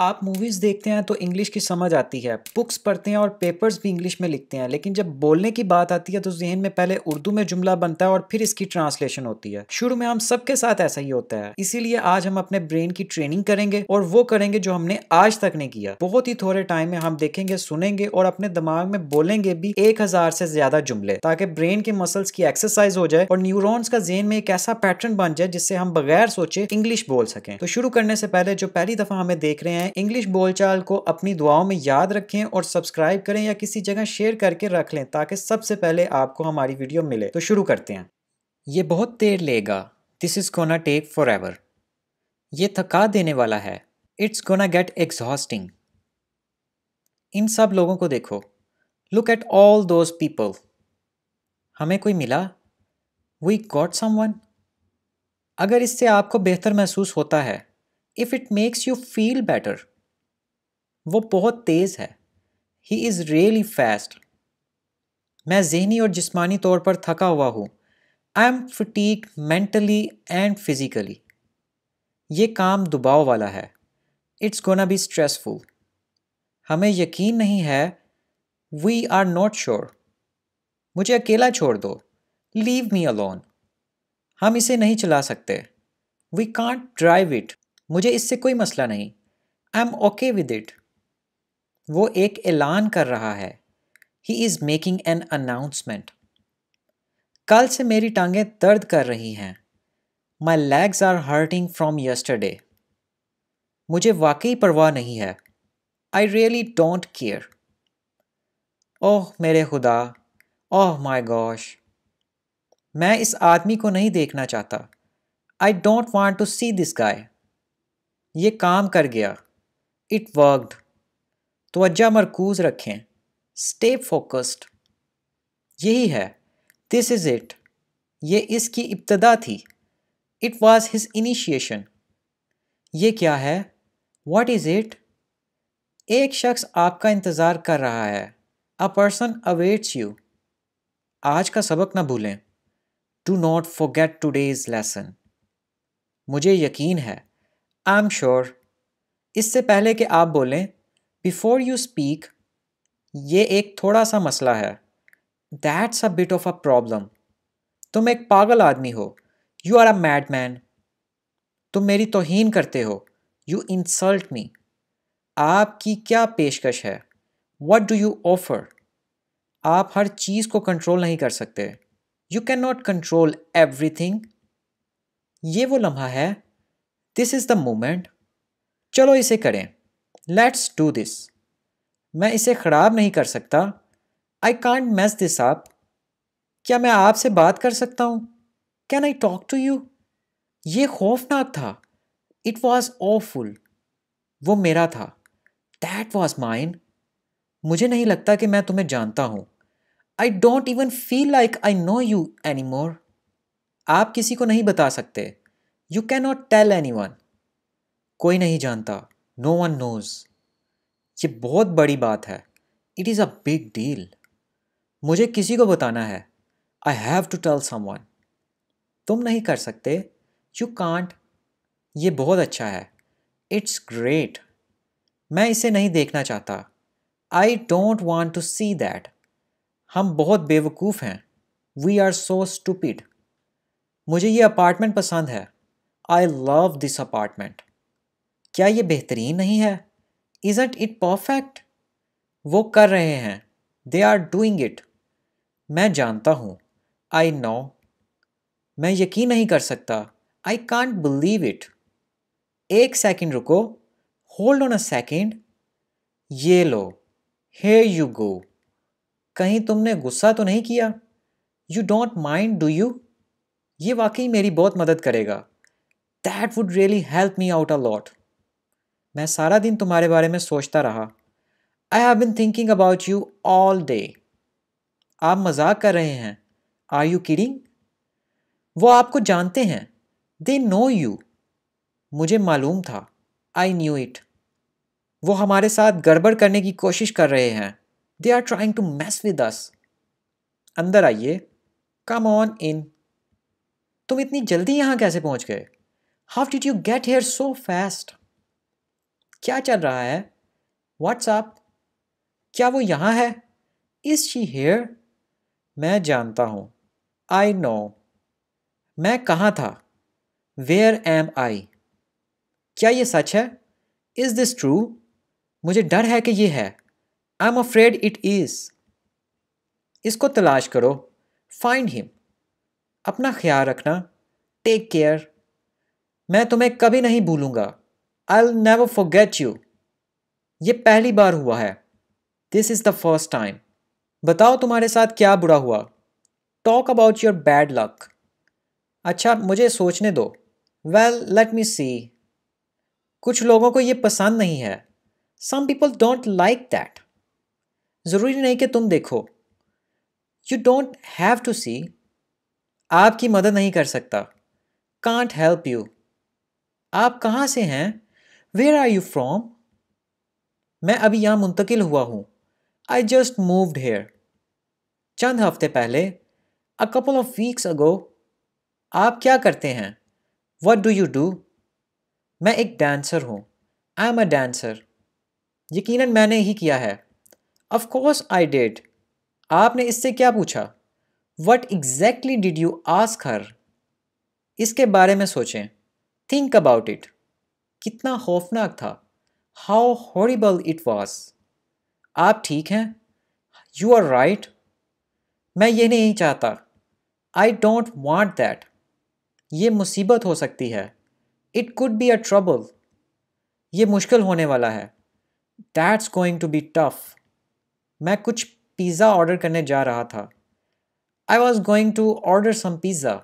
आप मूवीज़ देखते हैं तो इंग्लिश की समझ आती है बुक्स पढ़ते हैं और पेपर्स भी इंग्लिश में लिखते हैं लेकिन जब बोलने की बात आती है तो जहन में पहले उर्दू में जुमला बनता है और फिर इसकी ट्रांसलेशन होती है शुरू में हम सबके साथ ऐसा ही होता है इसीलिए आज हम अपने ब्रेन की ट्रेनिंग करेंगे और वो करेंगे जो हमने आज तक नहीं किया बहुत ही थोड़े टाइम में हम देखेंगे सुनेंगे और अपने दिमाग में बोलेंगे भी एक से ज्यादा जुमले ताकि ब्रेन के मसल्स की एक्सरसाइज हो जाए और न्यूरोन्स का जहन में एक ऐसा पैटर्न बन जाए जिससे हम बगैर सोचे इंग्लिश बोल सकें तो शुरू करने से पहले जो पहली दफा हमें देख रहे हैं हैं इंग्लिश बोलचाल को अपनी दुआओं में याद रखें और सब्सक्राइब करें या किसी जगह शेयर करके रख लें ताकि सबसे पहले आपको हमारी वीडियो मिले तो शुरू करते हैं ये बहुत देर लेगा this is gonna take forever ये थका देने वाला है इट्स गोना गेट एग्जॉस्टिंग इन सब लोगों को देखो look at all those people हमें कोई मिला वी गॉट सम अगर इससे आपको बेहतर महसूस होता है if it makes you feel better वो बहुत तेज़ है ही इज़ रियली फैस्ट मैं जहनी और जिसमानी तौर पर थका हुआ हूँ I am fatigue mentally and physically ये काम दबाव वाला है इट्स गोना बी स्ट्रेसफुल हमें यकीन नहीं है वी आर नॉट श्योर मुझे अकेला छोड़ दो लीव मी अलोन हम इसे नहीं चला सकते वी कांट ड्राइव इट मुझे इससे कोई मसला नहीं I am okay with it वो एक ऐलान कर रहा है he is making an announcement कल से मेरी टांगें दर्द कर रही हैं my legs are hurting from yesterday मुझे वाकई परवाह नहीं है आई रियली डोंट केयर ओह मेरे खुदा ओह माई गॉश मैं इस आदमी को नहीं देखना चाहता I don't want to see this guy ये काम कर गया इट वर्कड तोज्जा मरकूज रखें स्टे फोकस्ड यही है दिस इज़ इट ये इसकी इब्तदा थी इट वॉज हिज इनिशिएशन ये क्या है वॉट इज़ इट एक शख्स आपका इंतज़ार कर रहा है अ पर्सन अवेट्स यू आज का सबक ना भूलें do not forget today's lesson मुझे यकीन है आई एम श्योर इससे पहले कि आप बोलें बिफोर यू स्पीक ये एक थोड़ा सा मसला है that's a bit of a problem तुम एक पागल आदमी हो you are a mad man तुम मेरी तोहन करते हो यू इंसल्ट मी आपकी क्या पेशकश है वट डू यू ऑफर आप हर चीज़ को कंट्रोल नहीं कर सकते you can not control everything ये वो लम्हा है दिस इज़ द मोमेंट चलो इसे करें लेट्स डू दिस मैं इसे ख़राब नहीं कर सकता आई कांट मैस दिस आप क्या मैं आपसे बात कर सकता हूँ can I talk to you ये खौफनाक था इट वॉज ऑफुल वो मेरा था दैट वॉज माइन मुझे नहीं लगता कि मैं तुम्हें जानता हूँ I don't even feel like I know you anymore आप किसी को नहीं बता सकते you not tell anyone कोई नहीं जानता नो वन नोज़ ये बहुत बड़ी बात है it is a big deal मुझे किसी को बताना है I have to tell someone तुम नहीं कर सकते यू कांट ये बहुत अच्छा है इट्स ग्रेट मैं इसे नहीं देखना चाहता I don't want to see that हम बहुत बेवकूफ़ हैं वी आर सो स्टूपिड मुझे ये अपार्टमेंट पसंद है आई लव दिस अपार्टमेंट क्या ये बेहतरीन नहीं है इज़ट इट परफेक्ट वो कर रहे हैं दे आर डूइंग इट मैं जानता हूँ आई नो मैं यकीन नहीं कर सकता आई कांट बिलीव इट एक सेकेंड रुको होल्ड ऑन अ सेकेंड ये लो हे यू गो कहीं तुमने गुस्सा तो नहीं किया you don't mind do you ये वाकई मेरी बहुत मदद करेगा that would really help me out a lot मैं सारा दिन तुम्हारे बारे में सोचता रहा I have been thinking about you all day आप मजाक कर रहे हैं आर यू किडिंग वो आपको जानते हैं दे नो यू मुझे मालूम था आई न्यू इट वो हमारे साथ गड़बड़ करने की कोशिश कर रहे हैं they are trying to mess with us अंदर आइए कम ऑन इन तुम इतनी जल्दी यहाँ कैसे पहुँच गए how did you get here so fast क्या चल रहा है व्हाट्सअप क्या वो यहाँ है इज शी हेयर मैं जानता हूँ आई नो मैं कहाँ था वेयर एम आई क्या ये सच है इज़ दिस ट्रू मुझे डर है कि ये है I am afraid it is इसको तलाश करो फाइंड हिम अपना ख्याल रखना टेक केयर मैं तुम्हें कभी नहीं भूलूंगा आई नेवर फॉरगेट यू ये पहली बार हुआ है this is the first time बताओ तुम्हारे साथ क्या बुरा हुआ talk about your bad luck अच्छा मुझे सोचने दो वेल लेट मी सी कुछ लोगों को ये पसंद नहीं है some people don't like that ज़रूरी नहीं कि तुम देखो you don't have to see आपकी मदद नहीं कर सकता कांट हेल्प यू आप कहाँ से हैं वेयर आर यू फ्रॉम मैं अभी यहाँ मुंतकिल हुआ हूँ आई जस्ट मूव्ड हेयर चंद हफ्ते पहले a couple of weeks ago आप क्या करते हैं वट डू यू डू मैं एक डांसर हूँ आई एम अ डांसर यकीन मैंने ही किया है ऑफ कोर्स आई डेड आपने इससे क्या पूछा what exactly did you ask her इसके बारे में सोचें थिंक अबाउट इट कितना खौफनाक था हाउ हॉरिबल इट वॉज आप ठीक हैं यू आर राइट मैं ये नहीं चाहता आई डोंट वॉन्ट दैट ये मुसीबत हो सकती है it could be a trouble ये मुश्किल होने वाला है that's going to be tough मैं कुछ पिज़्ज़ा ऑर्डर करने जा रहा था I was going to order some pizza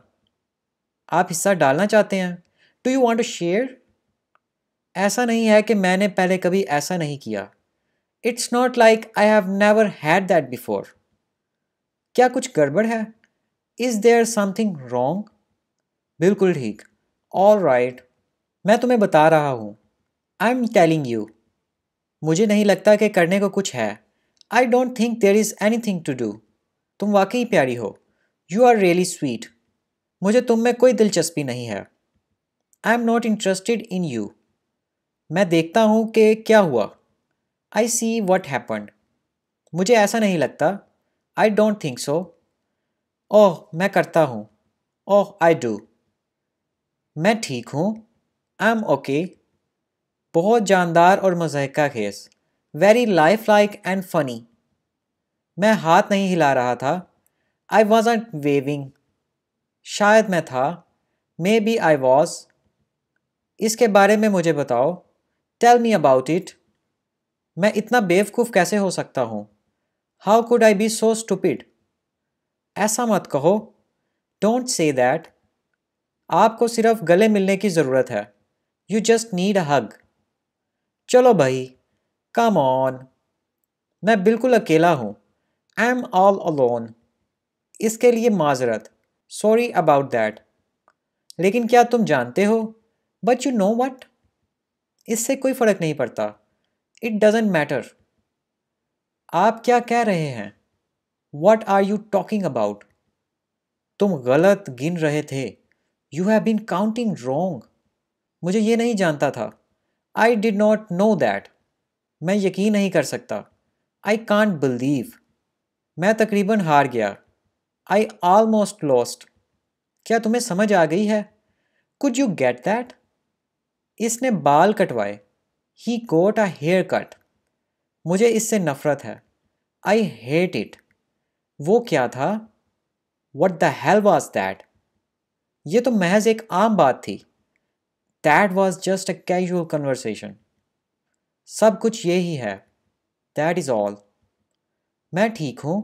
आप हिस्सा डालना चाहते हैं do you want to share ऐसा नहीं है कि मैंने पहले कभी ऐसा नहीं किया it's not like I have never had that before क्या कुछ गड़बड़ है इज़ देयर समथिंग रॉन्ग बिल्कुल ठीक ऑल राइट मैं तुम्हें बता रहा हूँ आई एम टेलिंग यू मुझे नहीं लगता कि करने को कुछ है I don't think there is anything to do तुम वाकई प्यारी हो यू आर रियली स्वीट मुझे तुम में कोई दिलचस्पी नहीं है I am not interested in you मैं देखता हूँ कि क्या हुआ आई सी वट हैपन्ड मुझे ऐसा नहीं लगता आई डोंट थिंक सो ओह मैं करता हूँ ओह आई डू मैं ठीक हूँ आई एम ओके बहुत जानदार और मजहका खेस very lifelike and funny मैं हाथ नहीं हिला रहा था आई वॉज वेविंग शायद मैं था मे बी आई वॉज इसके बारे में मुझे बताओ टेल मी अबाउट इट मैं इतना बेवकूफ़ कैसे हो सकता हूँ how could I be so stupid ऐसा मत कहो डोंट से दैट आपको सिर्फ गले मिलने की ज़रूरत है you just need a hug चलो भाई कम ऑन मैं बिल्कुल अकेला हूँ आई एम ऑल अलोन इसके लिए माजरत सॉरी अबाउट दैट लेकिन क्या तुम जानते हो बट यू नो वट इससे कोई फ़र्क नहीं पड़ता इट डजेंट मैटर आप क्या कह रहे हैं what are you talking about तुम गलत गिन रहे थे you have been counting wrong मुझे ये नहीं जानता था I did not know that मैं यकीन नहीं कर सकता आई कांट बिलीव मैं तकरीबन हार गया आई ऑलमोस्ट लॉस्ट क्या तुम्हें समझ आ गई है कुड यू गेट दैट इसने बाल कटवाए ही गोट अ हेयर कट मुझे इससे नफरत है आई हेट इट वो क्या था what the hell was that ये तो महज एक आम बात थी that was just a casual conversation सब कुछ ये ही है दैट इज़ ऑल मैं ठीक हूँ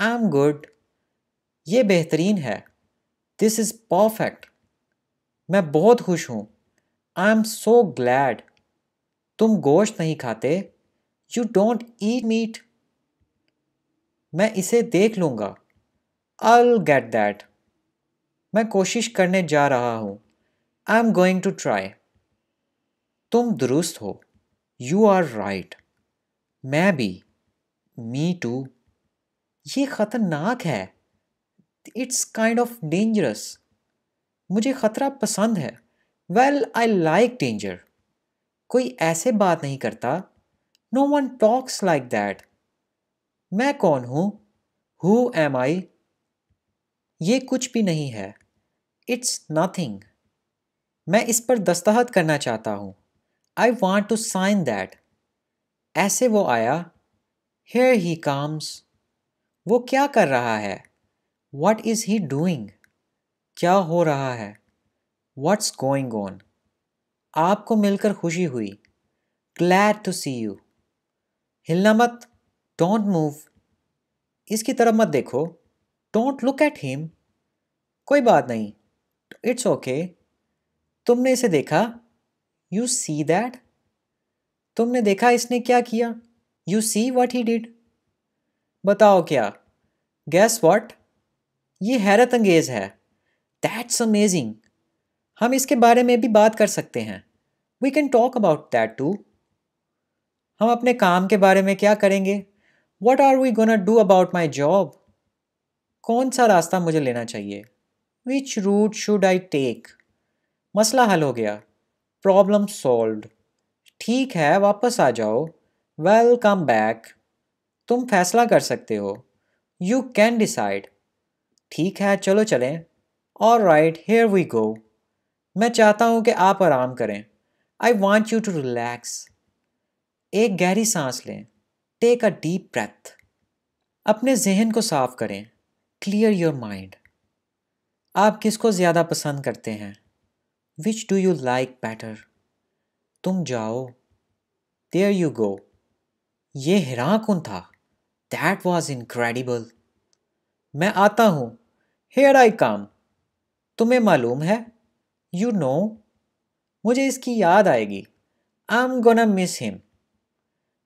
आई एम गुड ये बेहतरीन है दिस इज़ परफेक्ट मैं बहुत खुश हूँ आई एम सो ग्लैड तुम गोश्त नहीं खाते यू डोंट ईट मीट मैं इसे देख लूंगा आई गेट दैट मैं कोशिश करने जा रहा हूँ I am going to try तुम दुरुस्त हो यू आर राइट मैं भी मी टू ये ख़तरनाक है इट्स काइंड ऑफ डेंजरस मुझे ख़तरा पसंद है वेल आई लाइक डेंजर कोई ऐसे बात नहीं करता no one talks like that मैं कौन हूँ हु एम आई ये कुछ भी नहीं है इट्स नथिंग मैं इस पर दस्तखत करना चाहता हूँ I want to sign that ऐसे वो आया हेयर ही काम्स वो क्या कर रहा है वट इज़ ही डूइंग क्या हो रहा है व्हाट्स गोइंग ऑन आपको मिलकर खुशी हुई ग्लैड टू सी यू हिलना मत डोंट मूव इसकी तरफ मत देखो डोंट लुक एट हिम कोई बात नहीं इट्स ओके okay. तुमने इसे देखा यू सी दैट तुमने देखा इसने क्या किया you see what he did बताओ क्या गैस वॉट ये हैरत अंगेज है दैट्स अमेजिंग हम इसके बारे में भी बात कर सकते हैं we can talk about that too हम अपने काम के बारे में क्या करेंगे what are we gonna do about my job कौन सा रास्ता मुझे लेना चाहिए which route should I take मसला हल हो गया प्रॉब्लम सॉल्व ठीक है वापस आ जाओ वेलकम बैक तुम फैसला कर सकते हो यू कैन डिसाइड ठीक है चलो चलें all right here we go मैं चाहता हूं कि आप आराम करें I want you to relax एक गहरी सांस लें टेक अ डीप ब्रेथ अपने जहन को साफ करें क्लियर योर माइंड आप किसको ज़्यादा पसंद करते हैं which do you like better तुम जाओ देयर यू गो ये कौन था दैट वॉज इनक्रेडिबल मैं आता हूँ हेयर आई काम तुम्हें मालूम है यू नो मुझे इसकी याद आएगी I am gonna miss him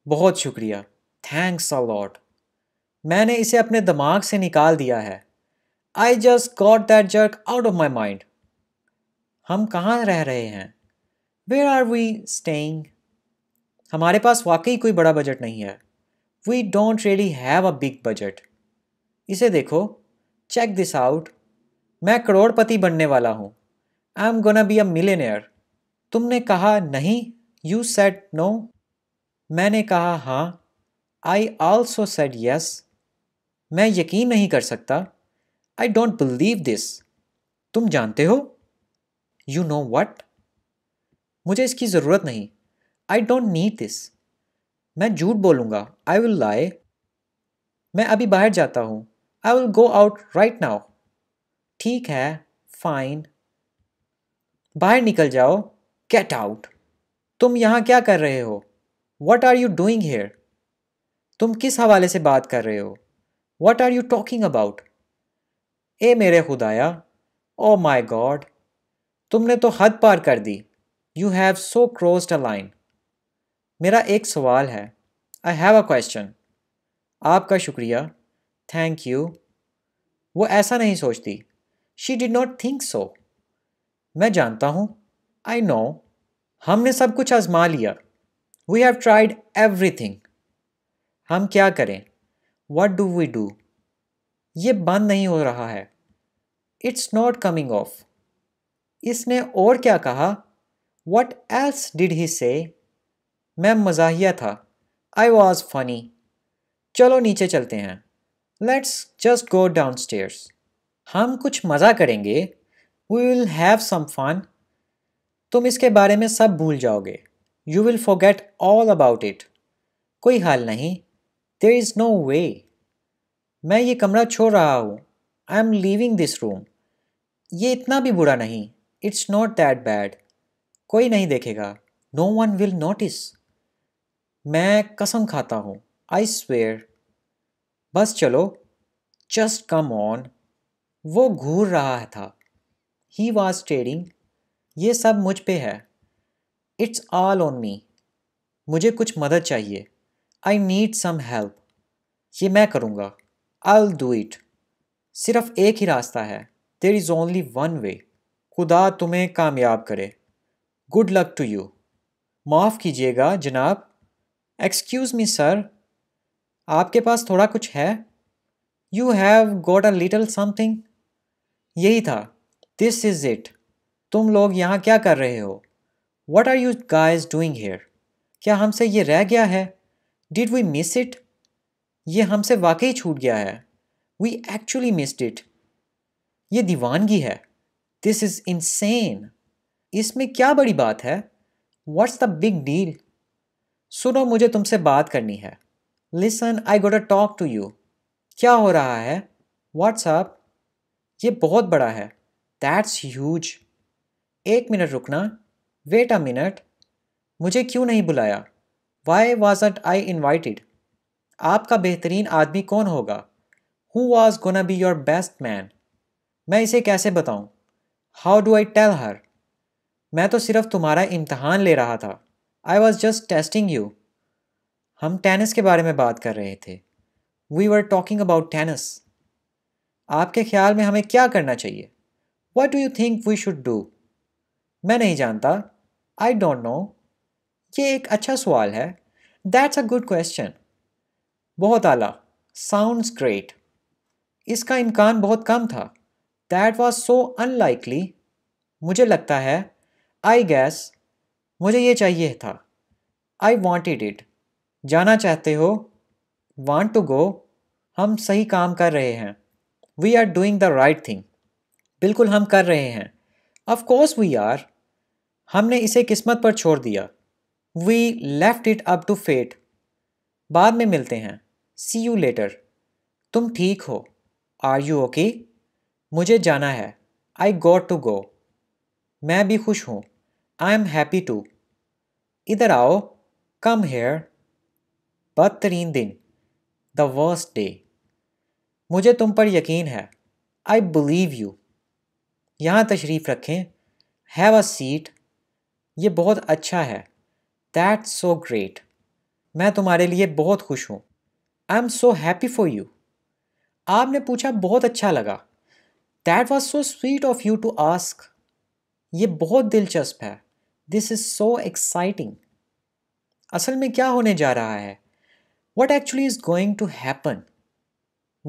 बहुत शुक्रिया थैंक्स अ लॉट मैंने इसे अपने दिमाग से निकाल दिया है I just got that jerk out of my mind हम कहाँ रह रहे हैं वेयर आर वी स्टेइंग हमारे पास वाकई कोई बड़ा बजट नहीं है we don't really have a big budget इसे देखो चेक दिस आउट मैं करोड़पति बनने वाला हूँ I am gonna be a millionaire तुमने कहा नहीं यू सेट नो मैंने कहा हाँ आई ऑल्सो सेट यस मैं यकीन नहीं कर सकता आई डोंट बिलीव दिस तुम जानते हो यू नो वट मुझे इसकी ज़रूरत नहीं आई डोंट नीड दिस मैं झूठ बोलूँगा आई विल लाई मैं अभी बाहर जाता हूँ I will go out right now ठीक है फाइन बाहर निकल जाओ गेट आउट तुम यहाँ क्या कर रहे हो what are you doing here तुम किस हवाले से बात कर रहे हो what are you talking about ए मेरे खुदाया ओ माई गॉड तुमने तो हद पार कर दी you have so crossed a line मेरा एक सवाल है आई हैव अ क्वेश्चन आपका शुक्रिया थैंक यू वो ऐसा नहीं सोचती she did not think so मैं जानता हूँ आई नो हमने सब कुछ आजमा लिया वी हैव ट्राइड एवरीथिंग हम क्या करें वट डू वी डू ये बंद नहीं हो रहा है इट्स नॉट कमिंग ऑफ इसने और क्या कहा वट एल्स डिड ही से मैं मजाहिया था आई वॉज फनी चलो नीचे चलते हैं let's just go downstairs हम कुछ मज़ा करेंगे we will have some fun तुम इसके बारे में सब भूल जाओगे you will forget all about it कोई हाल नहीं देर इज़ नो वे मैं ये कमरा छोड़ रहा हूँ I am leaving this room ये इतना भी बुरा नहीं इट्स नॉट दैट बैड कोई नहीं देखेगा नो वन विल नोटिस मैं कसम खाता हूँ आई स्वेयर बस चलो जस्ट कम ऑन वो घूर रहा था ही वॉज ट्रेडिंग ये सब मुझ पे है इट्स ऑल ऑन मी मुझे कुछ मदद चाहिए आई नीड सम हेल्प ये मैं करूँगा आई डू इट सिर्फ एक ही रास्ता है there is only one way खुदा तुम्हें कामयाब करे गुड लक टू यू माफ़ कीजिएगा जनाब एक्सक्यूज़ मी सर आपके पास थोड़ा कुछ है you have got a little something यही था दिस इज इट तुम लोग यहाँ क्या कर रहे हो what are you guys doing here क्या हमसे ये रह गया है डिड वी मिस इट ये हमसे वाकई छूट गया है वी एक्चुअली मिस्ड इट ये दीवानगी है दिस इज़ इनसेन इसमें क्या बड़ी बात है व्हाट्स द बिग डील सुनो मुझे तुमसे बात करनी है listen I got a talk to you क्या हो रहा है व्हाट्सअप ये बहुत बड़ा है दैट्स ह्यूज एक मिनट रुकना वेट अ मिनट मुझे क्यों नहीं बुलाया वाई वॉजट आई इन्वाइटेड आपका बेहतरीन आदमी कौन होगा who was gonna be your best man मैं इसे कैसे बताऊं? How do I tell her मैं तो सिर्फ तुम्हारा इम्तहान ले रहा था I was just testing you हम टेनिस के बारे में बात कर रहे थे we were talking about tennis आपके ख्याल में हमें क्या करना चाहिए what do you think we should do मैं नहीं जानता आई डोंट नो ये एक अच्छा सवाल है दैट्स अ गुड क्वेश्चन बहुत आला साउंड्स ग्रेट इसका इम्कान बहुत कम था दैट वॉज सो अनलाइकली मुझे लगता है आई गैस मुझे ये चाहिए था आई वॉन्टेड इट जाना चाहते हो वॉन्ट टू गो हम सही काम कर रहे हैं we are doing the right thing बिल्कुल हम कर रहे हैं ऑफ कोर्स वी आर हमने इसे किस्मत पर छोड़ दिया we left it up to fate बाद में मिलते हैं सी यू लेटर तुम ठीक हो आर यू ओके मुझे जाना है आई गॉट टू गो मैं भी खुश हूँ आई एम हैप्पी टू इधर आओ कम हेयर बदतरीन दिन द वर्स्ट डे मुझे तुम पर यकीन है आई बिलीव यू यहाँ तशरीफ़ रखें हैव अ सीट ये बहुत अच्छा है दैट सो ग्रेट मैं तुम्हारे लिए बहुत खुश हूँ I am so happy for you आपने पूछा बहुत अच्छा लगा that was so sweet of you to ask ये बहुत दिलचस्प है दिस इज़ सो एक्साइटिंग असल में क्या होने जा रहा है what actually is going to happen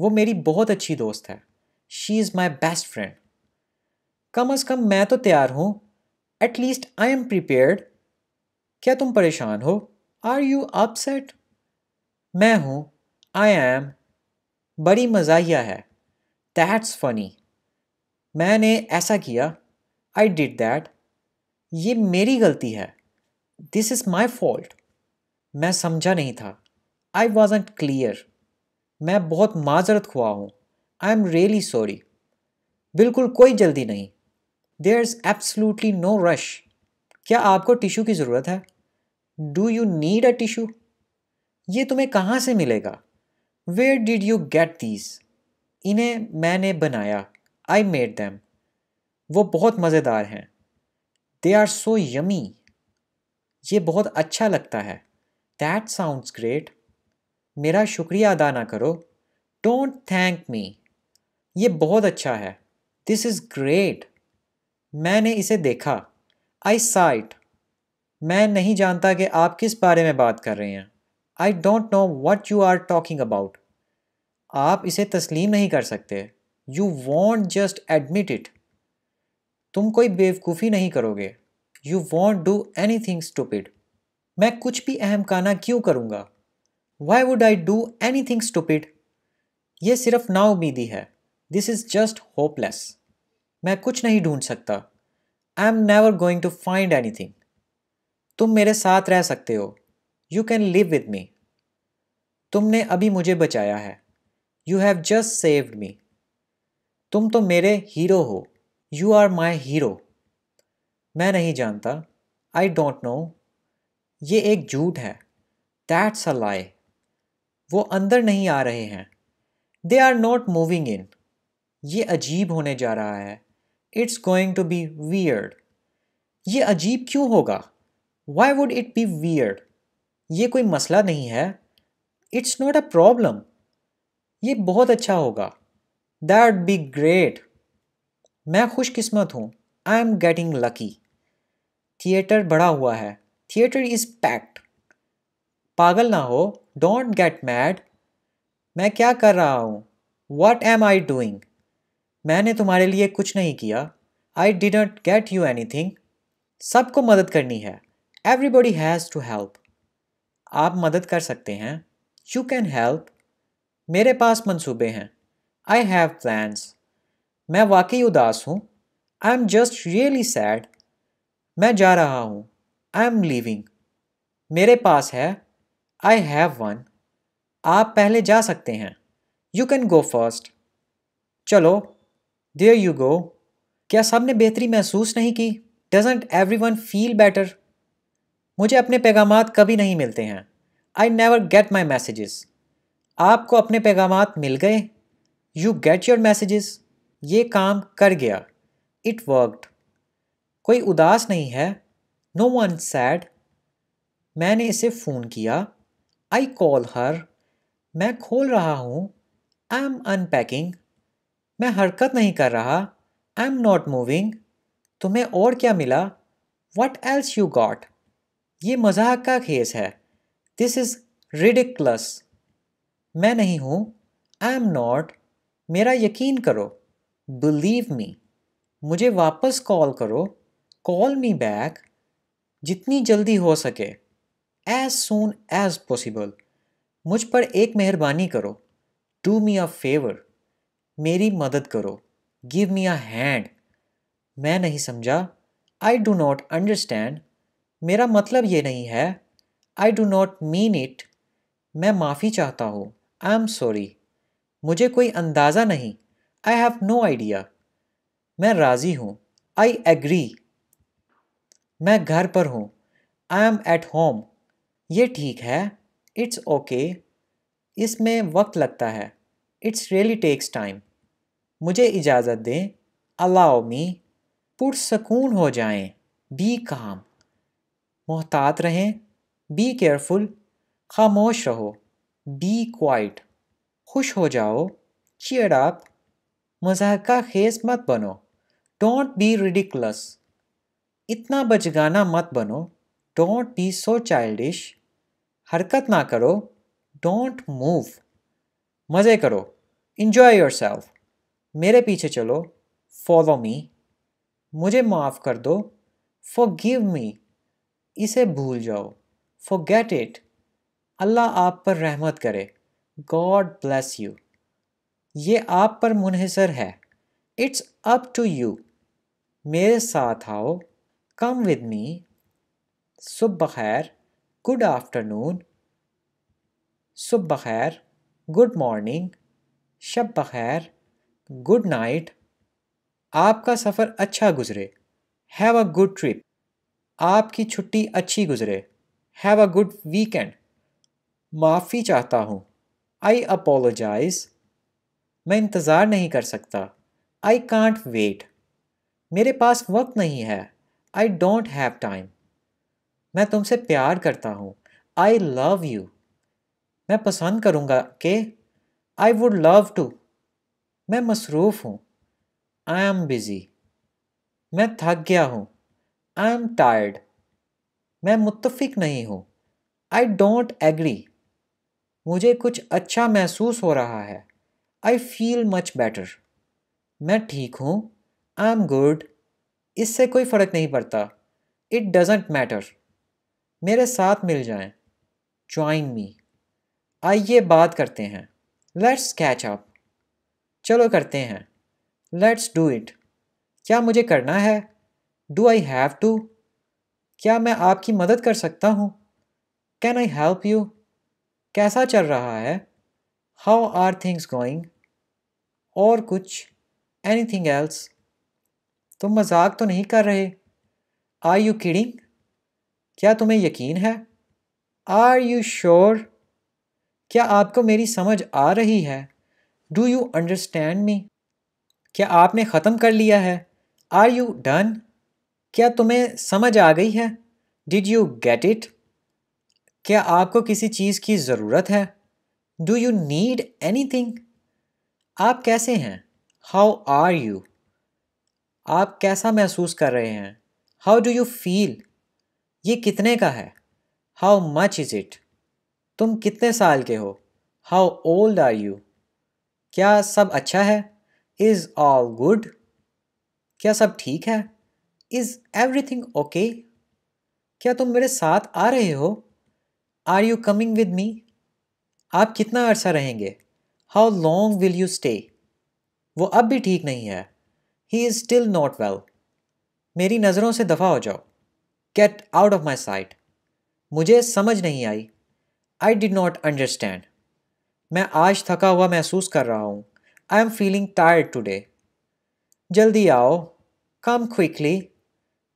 वो मेरी बहुत अच्छी दोस्त है she is my best friend कम अज़ कम मैं तो तैयार हूँ एटलीस्ट आई एम प्रिपेयर्ड क्या तुम परेशान हो आर यू अपसेट मैं हूँ आई एम बड़ी मजाहिया है दैट्स फनी मैंने ऐसा किया आई डिड दैट ये मेरी गलती है दिस इज़ माई फॉल्ट मैं समझा नहीं था आई वॉजेंट क्लियर मैं बहुत माजरत खुआ हूँ आई एम रियली सॉरी बिल्कुल कोई जल्दी नहीं there is absolutely no rush क्या आपको टिश्यू की ज़रूरत है do you need a tissue ये तुम्हें कहाँ से मिलेगा where did you get these इन्हें मैंने बनाया आई मेड दैम वो बहुत मज़ेदार हैं दे आर सो यमी ये बहुत अच्छा लगता है दैट साउंड्स ग्रेट मेरा शुक्रिया अदा ना करो डोंट थैंक मी ये बहुत अच्छा है दिस इज़ ग्रेट मैंने इसे देखा आई साइट मैं नहीं जानता कि आप किस बारे में बात कर रहे हैं I don't know what you are talking about आप इसे तस्लीम नहीं कर सकते you won't just admit it तुम कोई बेवकूफ़ी नहीं करोगे you won't do anything stupid मैं कुछ भी अहम काना क्यों करूँगा why would I do anything stupid ये सिर्फ नाउमीदी है दिस इज़ जस्ट होपलेस मैं कुछ नहीं ढूंढ सकता I am never going to find anything तुम मेरे साथ रह सकते हो you can live with me तुमने अभी मुझे बचाया है you have just saved me तुम तो मेरे हीरो हो यू आर माई हीरो मैं नहीं जानता आई डोंट नो ये एक झूठ है दैट्स अ लाई वो अंदर नहीं आ रहे हैं they are not moving in ये अजीब होने जा रहा है it's going to be weird ये अजीब क्यों होगा why would it be weird ये कोई मसला नहीं है इट्स नॉट अ प्रॉब्लम ये बहुत अच्छा होगा दैट बी ग्रेट मैं खुशकिस्मत हूँ I am getting lucky theatre बड़ा हुआ है थिएटर इज़ पैक्ड पागल ना हो डोंट गेट मैड मैं क्या कर रहा हूँ वॉट एम आई डूइंग मैंने तुम्हारे लिए कुछ नहीं किया I not get you anything सबको मदद करनी है एवरीबडी हैज़ टू हेल्प आप मदद कर सकते हैं यू कैन हेल्प मेरे पास मंसूबे हैं आई हैव प्लान्स मैं वाकई उदास हूँ I am just really sad मैं जा रहा हूँ आई एम लिविंग मेरे पास है आई हैव वन आप पहले जा सकते हैं यू कैन गो फर्स्ट चलो देयर यू गो क्या सब ने बेहतरी महसूस नहीं की doesn't everyone feel better मुझे अपने पैगाम कभी नहीं मिलते हैं I never get my messages आपको अपने पैगाम मिल गए यू गेट योर मैसेजेस ये काम कर गया इट वर्कड कोई उदास नहीं है नो वन सैड मैंने इसे फ़ोन किया आई कॉल हर मैं खोल रहा हूँ आई एम अनपैकिंग मैं हरकत नहीं कर रहा आई एम नॉट मूविंग तुम्हें और क्या मिला वट एल्स यू गॉट ये मजाक का खेस है दिस इज़ रिडिकलस मैं नहीं हूँ आई एम नॉट मेरा यकीन करो बिलीव मी मुझे वापस कॉल करो कॉल मी बैक जितनी जल्दी हो सके एज सून एज पॉसिबल मुझ पर एक मेहरबानी करो डू मी अ फेवर मेरी मदद करो गिव मी अ हैंड मैं नहीं समझा आई डू नॉट अंडरस्टैंड मेरा मतलब ये नहीं है I do not mean it मैं माफ़ी चाहता हूँ आई एम सॉरी मुझे कोई अंदाज़ा नहीं आई हैव नो आइडिया मैं राज़ी हूँ आई एग्री मैं घर पर हूँ आई एम एट होम ये ठीक है इट्स ओके okay. इसमें वक्त लगता है इट्स रियली टेक्स टाइम मुझे इजाज़त दें अलाउ मी पुरसकून हो जाएं, बी काम मोहतात रहें बी केयरफुल खामोश रहो बी क्वाइट खुश हो जाओ चीयर अप, मजाक खेस मत बनो डोंट बी रिडिकलस इतना बचगाना मत बनो डोंट बी सो चाइल्डिश हरकत ना करो डोंट मूव मज़े करो इन्जॉय योर सेल्फ मेरे पीछे चलो फॉलो मी मुझे माफ़ कर दो फॉर गिव मी इसे भूल जाओ फॉर गेट इट अल्लाह आप पर रहमत करे गॉड ब्लेस यू ये आप पर मुनहसर है इट्स अप टू यू मेरे साथ आओ कम विद मी सुबह खैर गुड आफ्टरनून सुबह खैर गुड मॉर्निंग शब बखैर गुड नाइट आपका सफ़र अच्छा गुजरे हैव अ गुड ट्रिप आपकी छुट्टी अच्छी गुजरे हैव अ गुड वीकेंड माफ़ी चाहता हूँ आई अपोलोजाइज मैं इंतज़ार नहीं कर सकता आई कांट वेट मेरे पास वक्त नहीं है आई डोंट हैव टाइम मैं तुमसे प्यार करता हूँ आई लव यू मैं पसंद करूँगा कि आई वुड लव टू मैं मसरूफ़ हूँ आई एम बिज़ी मैं थक गया हूँ आई एम टायर्ड मैं मुतफिक नहीं हूँ आई डोंट एग्री मुझे कुछ अच्छा महसूस हो रहा है आई फील मच बेटर मैं ठीक हूँ आई एम गुड इससे कोई फ़र्क नहीं पड़ता इट डजेंट मैटर मेरे साथ मिल जाएं ज्वाइन मी आइए बात करते हैं लेट्स कैच अप चलो करते हैं लेट्स डू इट क्या मुझे करना है डू आई हैव टू क्या मैं आपकी मदद कर सकता हूँ कैन आई हेल्प यू कैसा चल रहा है हाउ आर थिंग्स गोइंग और कुछ एनी थिंग एल्स तुम मजाक तो नहीं कर रहे आर यू किडिंग क्या तुम्हें यकीन है आर यू श्योर क्या आपको मेरी समझ आ रही है डू यू अंडरस्टैंड मी क्या आपने ख़त्म कर लिया है आर यू डन क्या तुम्हें समझ आ गई है डिड यू गेट इट क्या आपको किसी चीज़ की ज़रूरत है do you need anything आप कैसे हैं हाउ आर यू आप कैसा महसूस कर रहे हैं हाउ डू यू फील ये कितने का है हाउ मच इज़ इट तुम कितने साल के हो हाउ ओल्ड आर यू क्या सब अच्छा है इज़ ऑल गुड क्या सब ठीक है इज़ एवरीथिंग ओके क्या तुम मेरे साथ आ रहे हो are you coming with me आप कितना अरसा रहेंगे how long will you stay वो अब भी ठीक नहीं है he is still not well मेरी नज़रों से दफ़ा हो जाओ get out of my sight मुझे समझ नहीं आई आई डिड नॉट अंडरस्टैंड मैं आज थका हुआ महसूस कर रहा हूँ I am feeling tired today जल्दी आओ कम क्विकली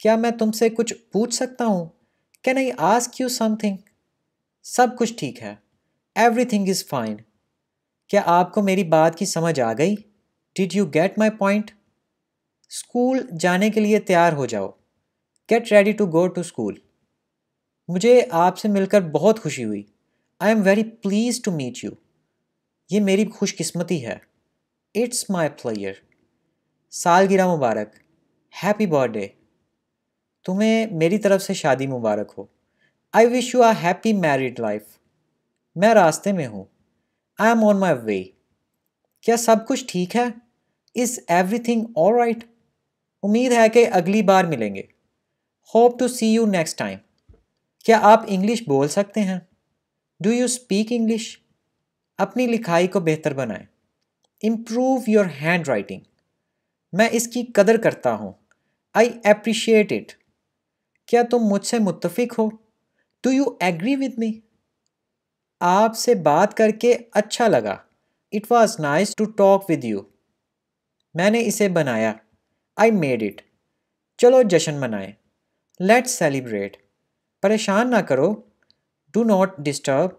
क्या मैं तुमसे कुछ पूछ सकता हूँ can I ask you something सब कुछ ठीक है एवरी थिंग इज़ फाइन क्या आपको मेरी बात की समझ आ गई did you get my point school जाने के लिए तैयार हो जाओ get ready to go to school मुझे आपसे मिलकर बहुत खुशी हुई I am very please to meet you ये मेरी खुशकिस्मती है इट्स माई प्लेयर सालगिरह मुबारक हैप्पी बर्थडे तुम्हें मेरी तरफ से शादी मुबारक हो I wish you are happy married life मैं रास्ते में हूँ आई एम ऑन माई वे क्या सब कुछ ठीक है is everything all right उम्मीद है कि अगली बार मिलेंगे hope to see you next time क्या आप इंग्लिश बोल सकते हैं डू यू स्पीक इंग्लिश अपनी लिखाई को बेहतर बनाएं इम्प्रूव योर हैंड राइटिंग मैं इसकी कदर करता हूँ आई अप्रिशिएट इट क्या तुम मुझसे मुतफिक हो do you agree with me आपसे बात करके अच्छा लगा it was nice to talk with you मैंने इसे बनाया आई मेड इट चलो जश्न मनाएं लेट्स सेलिब्रेट परेशान ना करो डू नॉट डिस्टर्ब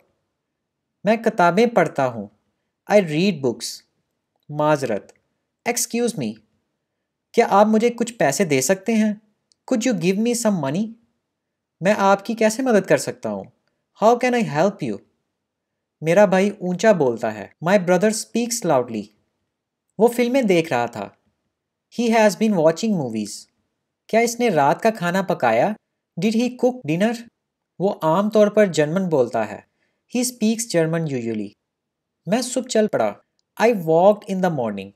मैं किताबें पढ़ता हूँ आई रीड बुक्स माजरत एक्सक्यूज़ मी क्या आप मुझे कुछ पैसे दे सकते हैं कुछ you give me some money मैं आपकी कैसे मदद कर सकता हूँ how can I help you मेरा भाई ऊंचा बोलता है माई ब्रदर स्पीक्स लाउडली वो फिल्में देख रहा था he has been watching movies क्या इसने रात का खाना पकाया डिड ही कुक डिनर वो आमतौर पर जर्मन बोलता है ही स्पीक्स जर्मन यूजली मैं सुबह चल पड़ा I walk in the morning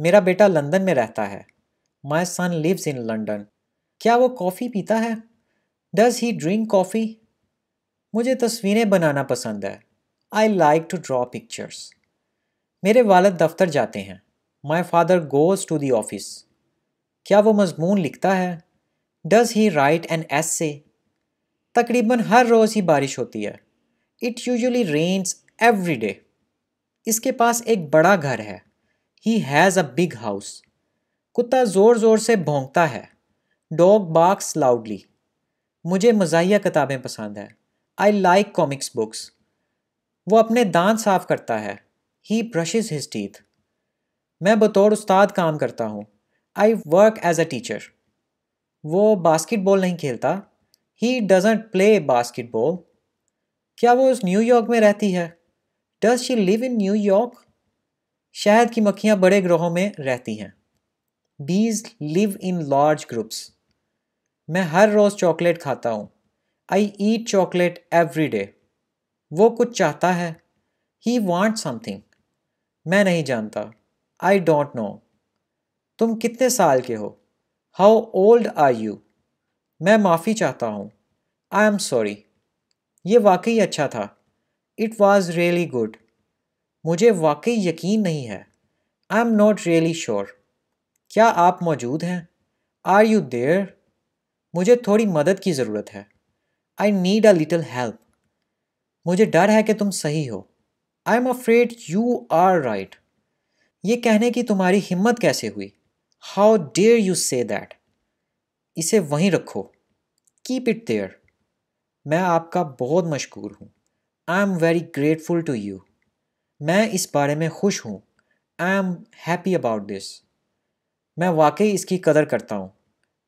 मेरा बेटा लंदन में रहता है माई सन लिव्स इन लंडन क्या वो कॉफ़ी पीता है डज ही ड्रिंक कॉफ़ी मुझे तस्वीरें बनाना पसंद है I like to draw pictures मेरे वालद दफ्तर जाते हैं my father goes to the office क्या वो मजमून लिखता है does he write an essay तकरीबन हर रोज़ ही बारिश होती है it usually rains every day इसके पास एक बड़ा घर है he has a big house कुत्ता ज़ोर ज़ोर से भोंकता है डॉग बाक्स लाउडली मुझे मज़ाहिया किताबें पसंद है आई लाइक कॉमिक्स बुक्स वो अपने दांत साफ करता है ही ब्रशिज हिज टीथ मैं बतौर उस्ताद काम करता हूँ I work as a teacher वो बास्केटबॉल नहीं खेलता ही डजेंट प्ले बास्केटबॉल क्या वो उस न्यूयॉर्क में रहती है does she live in New York शहद की मक्खियाँ बड़े ग्रहों में रहती हैं बीज लिव इन लार्ज ग्रुप्स मैं हर रोज़ चॉकलेट खाता हूँ I eat chocolate every day वो कुछ चाहता है ही वॉन्ट समथिंग मैं नहीं जानता आई डोंट नो तुम कितने साल के हो हाउ ओल्ड आर यू मैं माफ़ी चाहता हूँ आई एम सॉरी ये वाकई अच्छा था इट वॉज़ रियली गुड मुझे वाकई यकीन नहीं है I am not really sure क्या आप मौजूद हैं आर यू देयर मुझे थोड़ी मदद की ज़रूरत है I need a little help मुझे डर है कि तुम सही हो I am afraid you are right ये कहने की तुम्हारी हिम्मत कैसे हुई how dare you say that इसे वहीं रखो कीप इट देयर मैं आपका बहुत मशहूर हूँ I am very grateful to you मैं इस बारे में खुश हूँ I am happy about this मैं वाकई इसकी कदर करता हूँ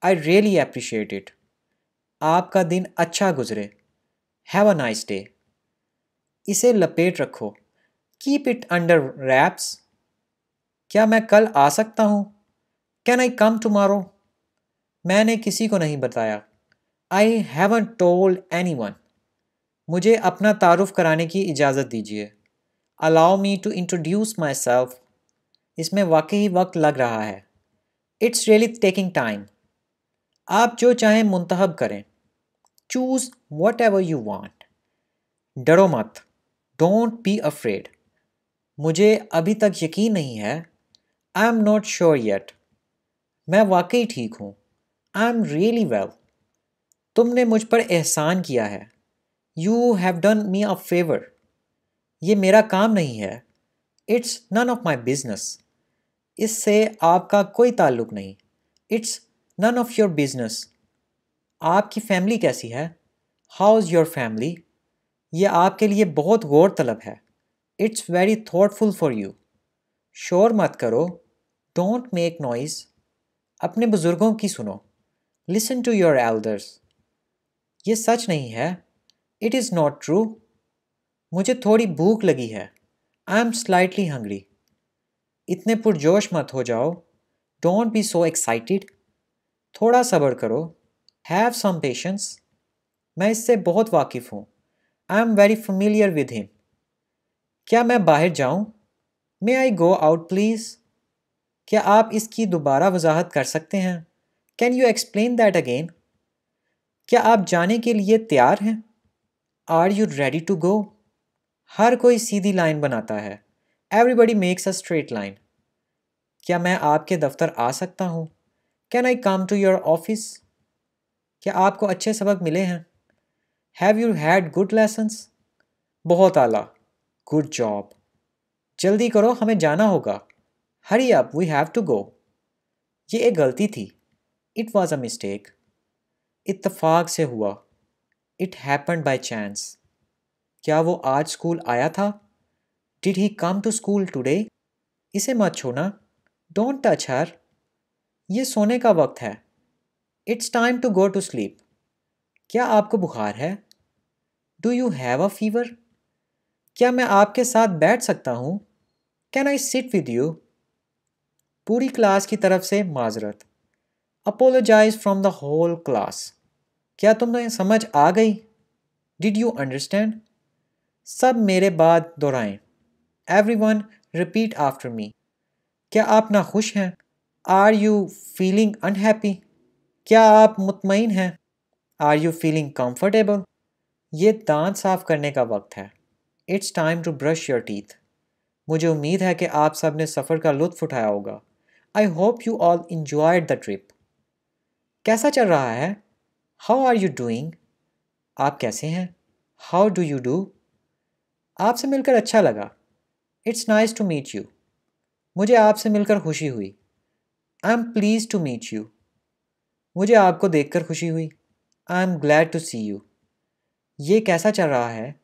आई रियली अप्रिशिएट इट आपका दिन अच्छा गुजरे हैव अ नाइस डे इसे लपेट रखो कीप इट अंडर रैप्स क्या मैं कल आ सकता हूँ कैन आई कम टुमारो मैंने किसी को नहीं बताया I haven't told anyone मुझे अपना तारुफ कराने की इजाज़त दीजिए allow me to introduce myself इसमें वाकई वक्त लग रहा है इट्स रियली टेकिंग टाइम आप जो चाहें मुंतब करें choose whatever you want डरो मत डोंट बी अफ्रेड मुझे अभी तक यकीन नहीं है I am not sure yet मैं वाकई ठीक हूँ आई एम रियली वेल तुमने मुझ पर एहसान किया है you have done me a favour ये मेरा काम नहीं है it's none of my business इससे आपका कोई ताल्लुक नहीं it's none of your business आपकी फैमिली कैसी है हाउ इज़ योर फैमिली ये आपके लिए बहुत गौर तलब है it's very thoughtful for you शोर मत करो डोंट मेक नॉइज़ अपने बुज़ुर्गों की सुनो लिसन टू योर एल्डर्स ये सच नहीं है इट इज़ नॉट ट्रू मुझे थोड़ी भूख लगी है आई एम स्लाइटली हंग्री इतने पुरजोश मत हो जाओ डोंट बी सो एक्साइटेड थोड़ा सब्र करो हैव सम पेशेंस मैं इससे बहुत वाकिफ़ हूँ I am very familiar with him क्या मैं बाहर जाऊँ मे आई गो आउट प्लीज़ क्या आप इसकी दोबारा वजाहत कर सकते हैं can you explain that again क्या आप जाने के लिए तैयार हैं are you ready to go हर कोई सीधी लाइन बनाता है everybody makes a straight line क्या मैं आपके दफ्तर आ सकता हूँ can I come to your office क्या आपको अच्छे सबक मिले हैं have you had good lessons बहुत आला गुड जॉब जल्दी करो हमें जाना होगा hurry up we have to गो ये एक गलती थी इट वॉज़ अ मिस्टेक इतफाक़ से हुआ इट हैपन्ड बाई चांस क्या वो आज स्कूल आया था did he come to school today इसे मत छोना डोंट टच हर ये सोने का वक्त है it's time to go to sleep क्या आपको बुखार है do you have a fever क्या मैं आपके साथ बैठ सकता हूँ can I sit with you पूरी क्लास की तरफ से माजरत apologize from the whole class क्या तुम्हें समझ आ गई डिड यू अंडरस्टैंड सब मेरे बाद दोहराएं everyone repeat after me क्या आप ना खुश हैं आर यू फीलिंग अनहैप्पी क्या आप मुतमिन हैं आर यू फीलिंग कंफर्टेबल ये दांत साफ करने का वक्त है it's time to brush your teeth मुझे उम्मीद है कि आप सब ने सफ़र का लुत्फ उठाया होगा I hope you all enjoyed the trip कैसा चल रहा है हाउ आर यू डूइंग आप कैसे हैं हाउ डू यू डू आपसे मिलकर अच्छा लगा it's nice to meet you मुझे आपसे मिलकर खुशी हुई I am please to meet you मुझे आपको देखकर खुशी हुई I am glad to see you ये कैसा चल रहा है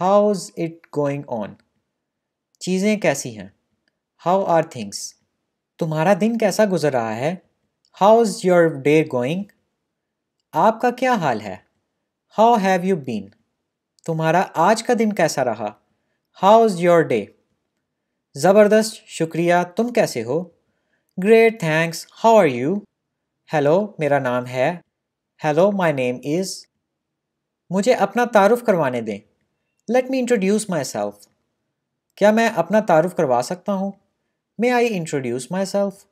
how is it going on चीज़ें कैसी हैं हाउ आर थिंग्स तुम्हारा दिन कैसा गुजर रहा है how is your day going आपका क्या हाल है हाउ हैव यू बीन तुम्हारा आज का दिन कैसा रहा हाउ इज़ योर डे ज़बरदस्त शुक्रिया तुम कैसे हो great thanks how are you hello मेरा नाम है हेलो माय नेम इज़ मुझे अपना तारुफ करवाने दें let me introduce myself क्या मैं अपना तारुफ करवा सकता हूँ may I introduce my self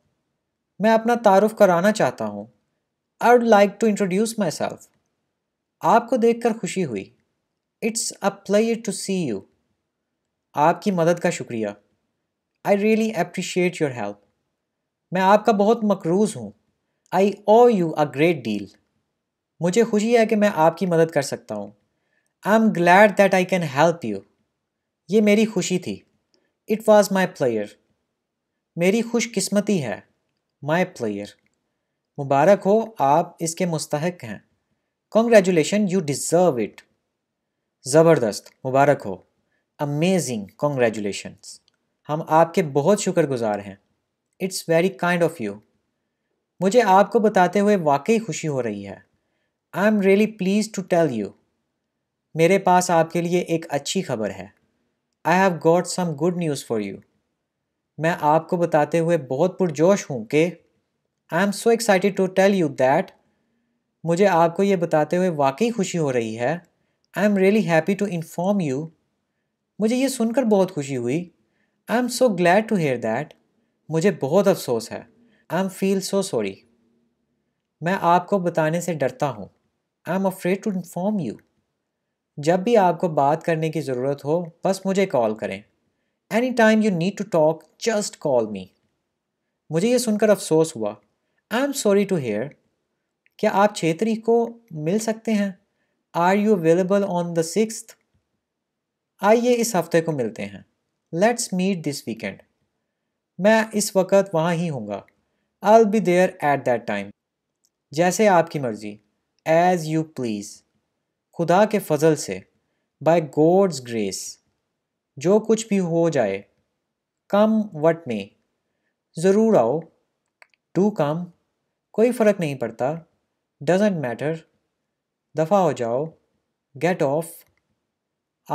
मैं अपना तारुफ कराना चाहता हूँ I would like to introduce myself आपको देख कर खुशी हुई it's a pleasure to see you आपकी मदद का शुक्रिया I really appreciate your help मैं आपका बहुत मकरूज हूँ I owe you a great deal मुझे खुशी है कि मैं आपकी मदद कर सकता हूँ I am glad that I can help you ये मेरी खुशी थी इट वॉज़ माई प्लेयर मेरी खुशकस्मती है माई प्लेयर मुबारक हो आप इसके मुस्तक हैं कॉन्ग्रेचुलेशन यू डिज़र्व इट ज़बरदस्त मुबारक हो अमेजिंग कॉन्ग्रेचुलेशन हम आपके बहुत शुक्रगुजार हैं it's very kind of you मुझे आपको बताते हुए वाकई खुशी हो रही है I am really please to tell you मेरे पास आपके लिए एक अच्छी खबर है I have got some good news for you मैं आपको बताते हुए बहुत पुरजोश हूँ कि I am so excited to tell you that मुझे आपको ये बताते हुए वाकई खुशी हो रही है I am really happy to inform you मुझे ये सुनकर बहुत खुशी हुई I am so glad to hear that मुझे बहुत अफसोस है I am feel so sorry मैं आपको बताने से डरता हूँ I am afraid to inform you जब भी आपको बात करने की ज़रूरत हो बस मुझे कॉल करें any time you need to talk just call me मुझे ये सुनकर अफसोस हुआ I am sorry to hear क्या आप छः तरीक को मिल सकते हैं are you available on the six आइए इस हफ्ते को मिलते हैं लेट्स मीट दिस वीकेंड मैं इस वक्त वहाँ ही हूँगा I will be there at that time जैसे आपकी मर्जी एज यू प्लीज़ खुदा के फजल से बाय गॉड्स ग्रेस जो कुछ भी हो जाए कम वट में ज़रूर आओ डू कम कोई फ़र्क नहीं पड़ता डजेंट मैटर दफ़ा हो जाओ गेट ऑफ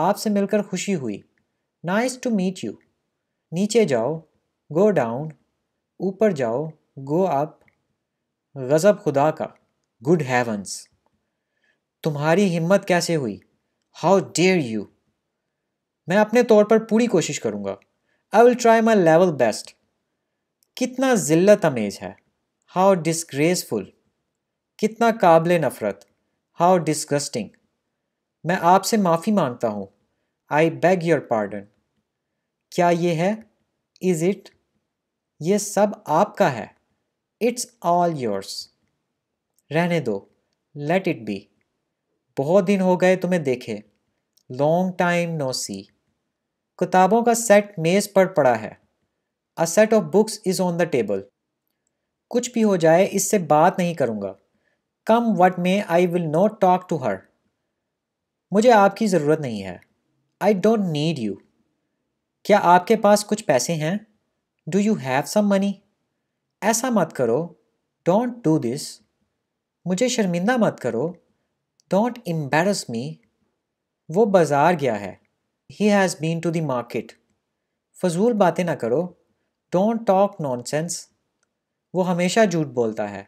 आपसे मिलकर खुशी हुई नाइस टू मीट यू नीचे जाओ गो डाउन ऊपर जाओ गो अप गज़ब खुदा का गुड हैवंस तुम्हारी हिम्मत कैसे हुई हाउ डेयर यू मैं अपने तौर पर पूरी कोशिश करूंगा I will try my level best कितना ज़िल्लत अमेज है हाउ डिसग्रेसफुल कितना काबिल नफ़रत हाउ डिसगस्टिंग मैं आपसे माफ़ी मांगता हूँ आई बैग योर पार्डन क्या ये है इज़ इट ये सब आपका है इट्स ऑल योर्स रहने दो लेट इट बी बहुत दिन हो गए तुम्हें देखे लॉन्ग टाइम नो सी किताबों का सेट मेज़ पर पड़ा है a set of books is on the table कुछ भी हो जाए इससे बात नहीं करूँगा कम वट में I will not talk to her मुझे आपकी ज़रूरत नहीं है आई डोंट नीड यू क्या आपके पास कुछ पैसे हैं do you have some money ऐसा मत करो डोंट डू दिस मुझे शर्मिंदा मत करो डोंट एम्बेरस मी वो बाज़ार गया है he has been to the market फजूल बातें ना करो डोंट टॉक नॉनसेंस वो हमेशा झूठ बोलता है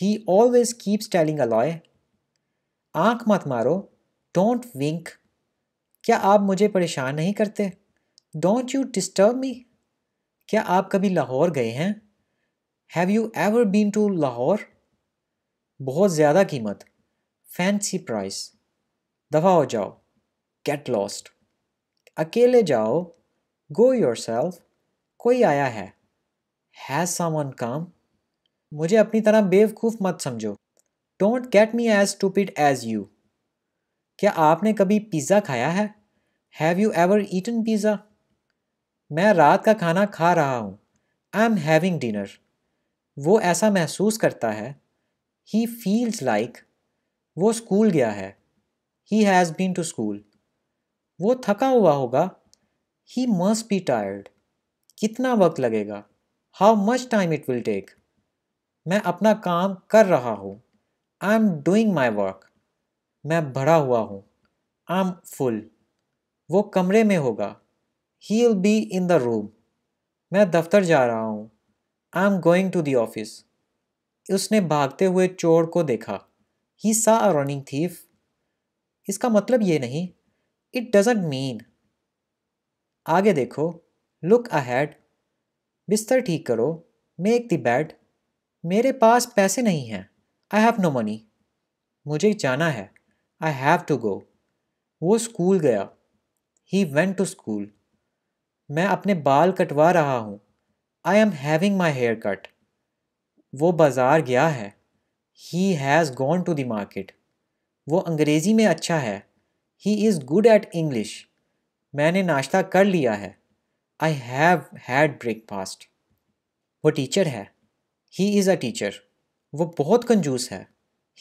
he always keeps telling a lie आँख मत मारो डोंट विंक क्या आप मुझे परेशान नहीं करते डोंट यू डिस्टर्ब मी क्या आप कभी लाहौर गए हैं have you ever been to Lahore बहुत ज़्यादा कीमत फैंसी प्राइस दफा हो जाओ गेट लॉस्ट अकेले जाओ गो योर सेल्फ कोई आया है हैज़ समन काम मुझे अपनी तरह बेवकूफ़ मत समझो don't get me as pit as you क्या आपने कभी पिज़्ज़ा खाया है have you ever eaten pizza मैं रात का खाना खा रहा हूँ आई एम हैविंग डिनर वो ऐसा महसूस करता है ही फील्स लाइक वो स्कूल गया है he has been to school वो थका हुआ होगा ही मस्ट बी टायर्ड कितना वक्त लगेगा how much time it will take मैं अपना काम कर रहा हूँ I am doing my work मैं भरा हुआ हूँ आई एम फुल वो कमरे में होगा he will be in the room मैं दफ्तर जा रहा हूँ I am going to the office उसने भागते हुए चोर को देखा ही सा रनिंग थीफ इसका मतलब ये नहीं इट डजेंट मीन आगे देखो लुक अहेड बिस्तर ठीक करो मेक द बेड मेरे पास पैसे नहीं हैं आई हैव नो मनी मुझे जाना है आई हैव टू गो वो स्कूल गया ही वेंट टू स्कूल मैं अपने बाल कटवा रहा हूँ I am having my hair cut वो बाज़ार गया है he has gone to the market वो अंग्रेज़ी में अच्छा है he is good at English मैंने नाश्ता कर लिया है आई हैव हैड ब्रेकफास्ट वो टीचर है ही इज़ अ टीचर वो बहुत कंजूस है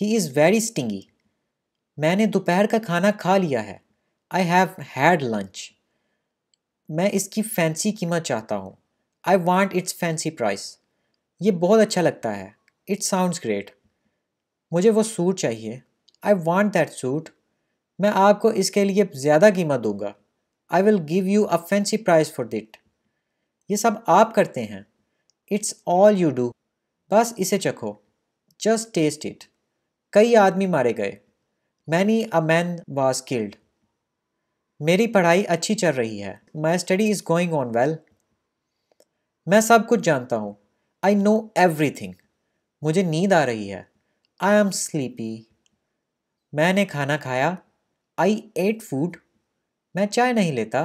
ही इज़ वेरी स्टिंगी मैंने दोपहर का खाना खा लिया है आई हैव हैड लंच मैं इसकी फैंसी कीमत चाहता हूँ I want its fancy price ये बहुत अच्छा लगता है इट्स साउंड्स ग्रेट मुझे वो सूट चाहिए आई वांट दैट सूट मैं आपको इसके लिए ज़्यादा कीमत दूंगा I will give you a fancy prize for that ये सब आप करते हैं इट्स ऑल यू डू बस इसे चखो जस्ट टेस्ट इट कई आदमी मारे गए many a man was killed मेरी पढ़ाई अच्छी चल रही है my study is going on well मैं सब कुछ जानता हूँ आई नो एवरी थिंग मुझे नींद आ रही है आई एम स्लीपी मैंने खाना खाया आई एट फूड मैं चाय नहीं लेता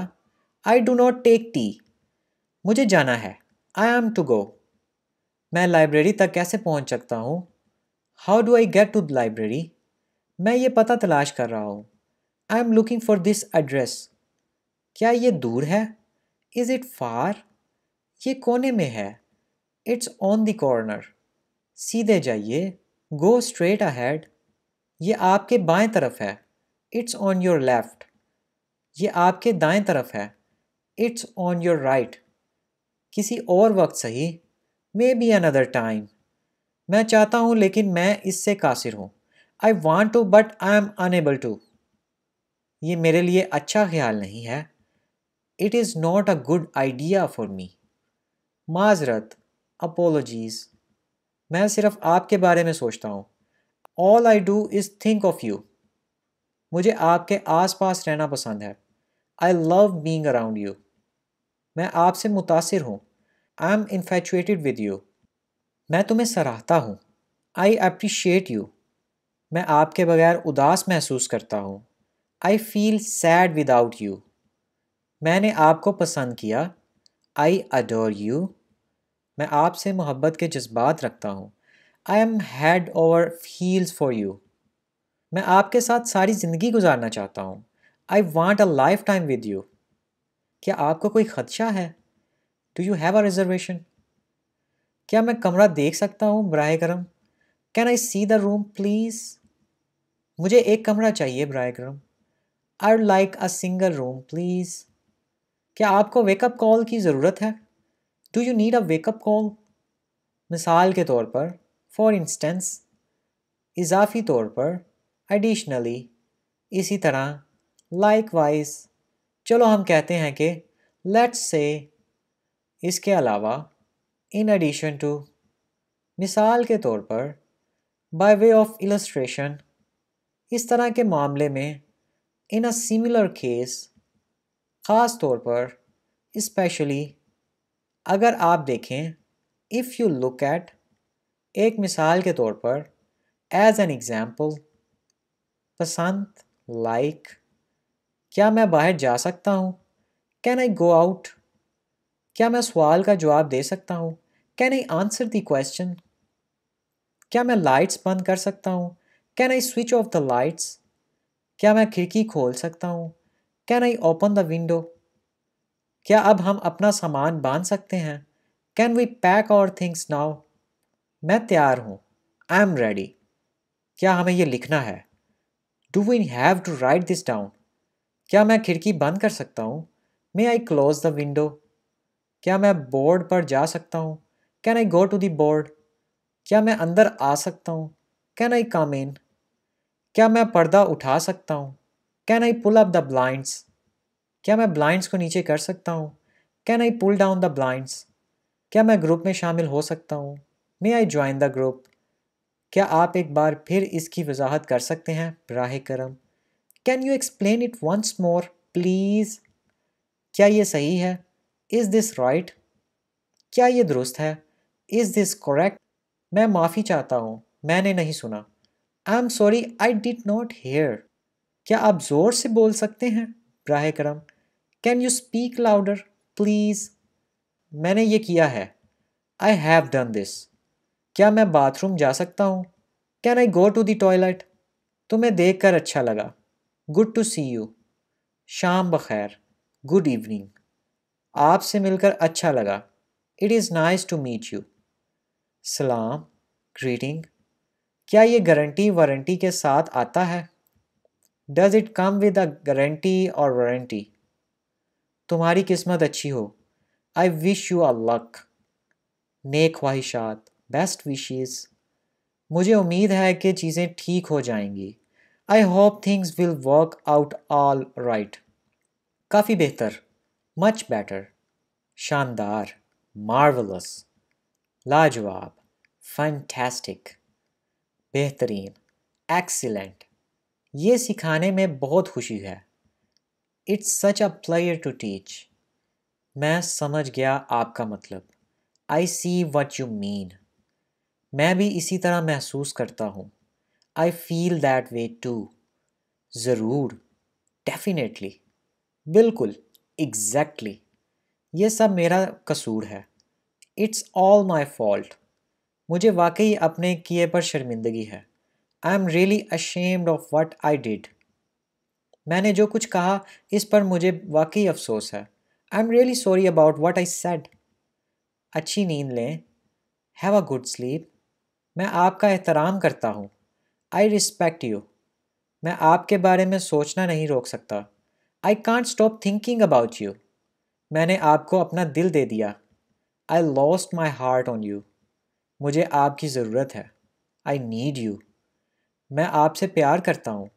I do not take tea मुझे जाना है आई एम टू गो मैं लाइब्रेरी तक कैसे पहुंच सकता हूँ how do I get to library मैं ये पता तलाश कर रहा हूँ I am looking for this address क्या ये दूर है इज़ इट फार ये कोने में है इट्स ऑन द कॉर्नर सीधे जाइए गो स्ट्रेट अहेड ये आपके बाएं तरफ है इट्स ऑन योर लेफ्ट ये आपके दाएं तरफ है इट्स ऑन योर राइट किसी और वक्त सही मे बी अनदर टाइम मैं चाहता हूँ लेकिन मैं इससे कासिर हूँ I want to but I am unable to ये मेरे लिए अच्छा ख्याल नहीं है it is not a good idea for me माजरत अपोलोजीज़ मैं सिर्फ आपके बारे में सोचता हूँ all I do is think of you मुझे आपके आसपास रहना पसंद है I love being around you मैं आपसे मुतासर हूँ I am infatuated with you मैं तुम्हें सराहता हूँ आई अप्रिशिएट यू मैं आपके बगैर उदास महसूस करता हूँ I feel sad without you मैंने आपको पसंद किया आई अडोर यू मैं आपसे मोहब्बत के जज्बात रखता हूँ I am head over heels for you मैं आपके साथ सारी ज़िंदगी गुजारना चाहता हूँ I want a lifetime with you क्या आपको कोई ख़दशा है do you have a reservation क्या मैं कमरा देख सकता हूँ बर करम can I see the room please मुझे एक कमरा चाहिए बर करम I like a single room please क्या आपको वेकअप कॉल की ज़रूरत है do you need a wake up call मिसाल के तौर पर फॉर इंस्टेंस इजाफी तौर पर एडिशनली इसी तरह लाइकवाइज चलो हम कहते हैं कि लेट्स से इसके अलावा इन एडिशन टू मिसाल के तौर पर बाय वे ऑफ इलस्ट्रेशन इस तरह के मामले में इन अ सिमिलर केस ख़ास तौर पर इस्पेशली अगर आप देखें इफ़ यू लुक एट एक मिसाल के तौर पर एज एन एग्ज़ाम्पल पसंद लाइक क्या मैं बाहर जा सकता हूँ कैन आई गो आउट क्या मैं सवाल का जवाब दे सकता हूँ can I answer the question क्या मैं लाइट्स बंद कर सकता हूँ can I switch off the lights क्या मैं खिड़की खोल सकता हूँ can I open the window क्या अब हम अपना सामान बांध सकते हैं can we pack our things now मैं तैयार हूँ आई एम रेडी क्या हमें ये लिखना है do we have to write this down क्या मैं खिड़की बंद कर सकता हूँ may I close the window क्या मैं बोर्ड पर जा सकता हूँ can I go to the board क्या मैं अंदर आ सकता हूँ कैन आई कम इन क्या मैं पर्दा उठा सकता हूँ can I pull up the blinds क्या मैं ब्लाइंड्स को नीचे कर सकता हूँ can I pull down the blinds क्या मैं ग्रुप में शामिल हो सकता हूँ may I join the group क्या आप एक बार फिर इसकी वजाहत कर सकते हैं ब्राह करम can you explain it once more please क्या ये सही है इज़ दिस राइट क्या ये दुरुस्त है इज़ दिस करेक्ट मैं माफ़ी चाहता हूँ मैंने नहीं सुना I am sorry I did not hear क्या आप ज़ोर से बोल सकते हैं ब्राह करम can you speak louder please मैंने ये किया है आई हैव डन दिस क्या मैं बाथरूम जा सकता हूँ can I go to the toilet तुम्हें देख कर अच्छा लगा गुड टू सी यू शाम बखैर गुड इवनिंग आपसे मिलकर अच्छा लगा it is nice to meet you सलाम ग्रीटिंग क्या ये गारंटी वारंटी के साथ आता है does it come with a guarantee और वारंटी तुम्हारी किस्मत अच्छी हो I wish you a luck नेक ख्वाहिशात बेस्ट विशेज़ मुझे उम्मीद है कि चीज़ें ठीक हो जाएंगी I hope things will work out all right काफ़ी बेहतर मच बेटर शानदार मार्वलस लाजवाब फैंटेस्टिक बेहतरीन एक्सीलेंट ये सिखाने में बहुत खुशी है it's such a pleasure to teach मैं समझ गया आपका मतलब I see what you mean मैं भी इसी तरह महसूस करता हूँ I feel that way too ज़रूर डेफिनेटली बिल्कुल एग्जैक्टली exactly. ये सब मेरा कसूर है इट्स ऑल माई फॉल्ट मुझे वाकई अपने किए पर शर्मिंदगी है I am really ashamed of what I did मैंने जो कुछ कहा इस पर मुझे वाकई अफसोस है I am really sorry about what I said अच्छी नींद लें हैव अ गुड स्लीप मैं आपका एहतराम करता हूँ आई रिस्पेक्ट यू मैं आपके बारे में सोचना नहीं रोक सकता I can't stop thinking about you मैंने आपको अपना दिल दे दिया I lost my heart on you मुझे आपकी ज़रूरत है आई नीड यू मैं आपसे प्यार करता हूँ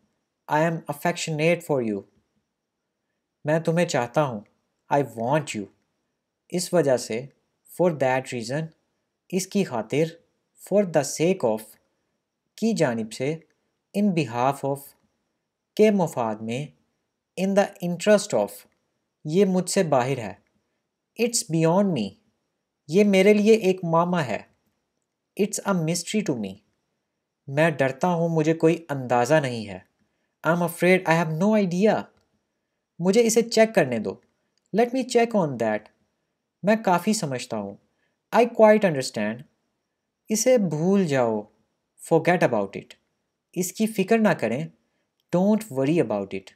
I am affectionate for you मैं तुम्हें चाहता हूँ आई वॉन्ट यू इस वजह से फॉर दैट रीज़न इसकी खातिर फॉर द सेक ऑफ की जानब से इन बिहाफ ऑफ के मफाद में इन द इंटरेस्ट ऑफ ये मुझसे बाहर है इट्स बियॉन्ड मी ये मेरे लिए एक मामा है it's a mystery to me मैं डरता हूँ मुझे कोई अंदाज़ा नहीं है I am afraid I have no idea मुझे इसे चेक करने दो let me check on that मैं काफ़ी समझता हूँ आई क्वाइट अंडरस्टैंड इसे भूल जाओ फॉरगेट अबाउट इट इसकी फ़िक्र ना करें डोंट वरी अबाउट इट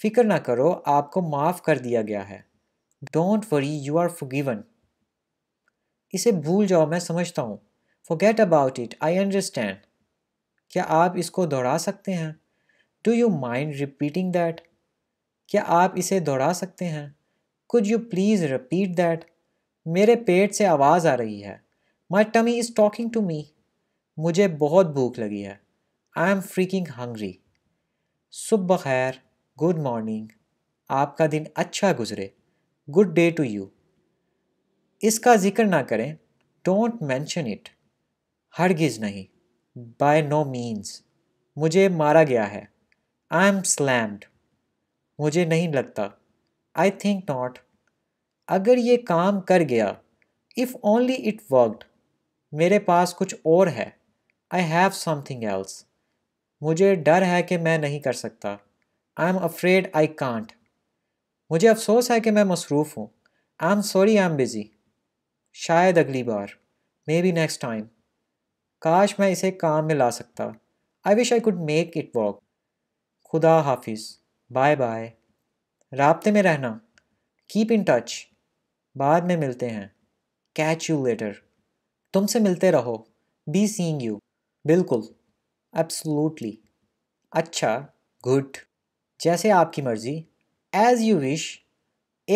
फ़िक्र ना करो आपको माफ़ कर दिया गया है don't worry you are forgiven इसे भूल जाओ मैं समझता हूँ forget about it I understand क्या आप इसको दोहरा सकते हैं do you mind repeating that क्या आप इसे दोहरा सकते हैं could you please repeat that मेरे पेट से आवाज़ आ रही है my tummy is talking to me मुझे बहुत भूख लगी है आई एम फ्रीकिंग हंग्री सुबह खैर गुड मॉर्निंग आपका दिन अच्छा गुजरे गुड डे टू यू इसका जिक्र ना करें डोंट मैंशन इट हरगिज़ नहीं बाय नो मीन्स मुझे मारा गया है आई एम स्लैम्ड मुझे नहीं लगता आई थिंक नॉट अगर ये काम कर गया इफ़ ओनली इट वर्कड मेरे पास कुछ और है आई हैव समथिंग एल्स मुझे डर है कि मैं नहीं कर सकता I am afraid I can't मुझे अफसोस है कि मैं मसरूफ़ हूँ I am sorry I am busy शायद अगली बार मे बी नेक्स्ट टाइम काश मैं इसे काम में ला सकता I wish I could make it work खुदा हाफिज़ बाय बाय रबते में रहना कीप इन टच बाद में मिलते हैं कैच यू लेटर तुमसे मिलते रहो बी सींग यू बिल्कुल एब्सोलूटली अच्छा गुड जैसे आपकी मर्जी एज यू विश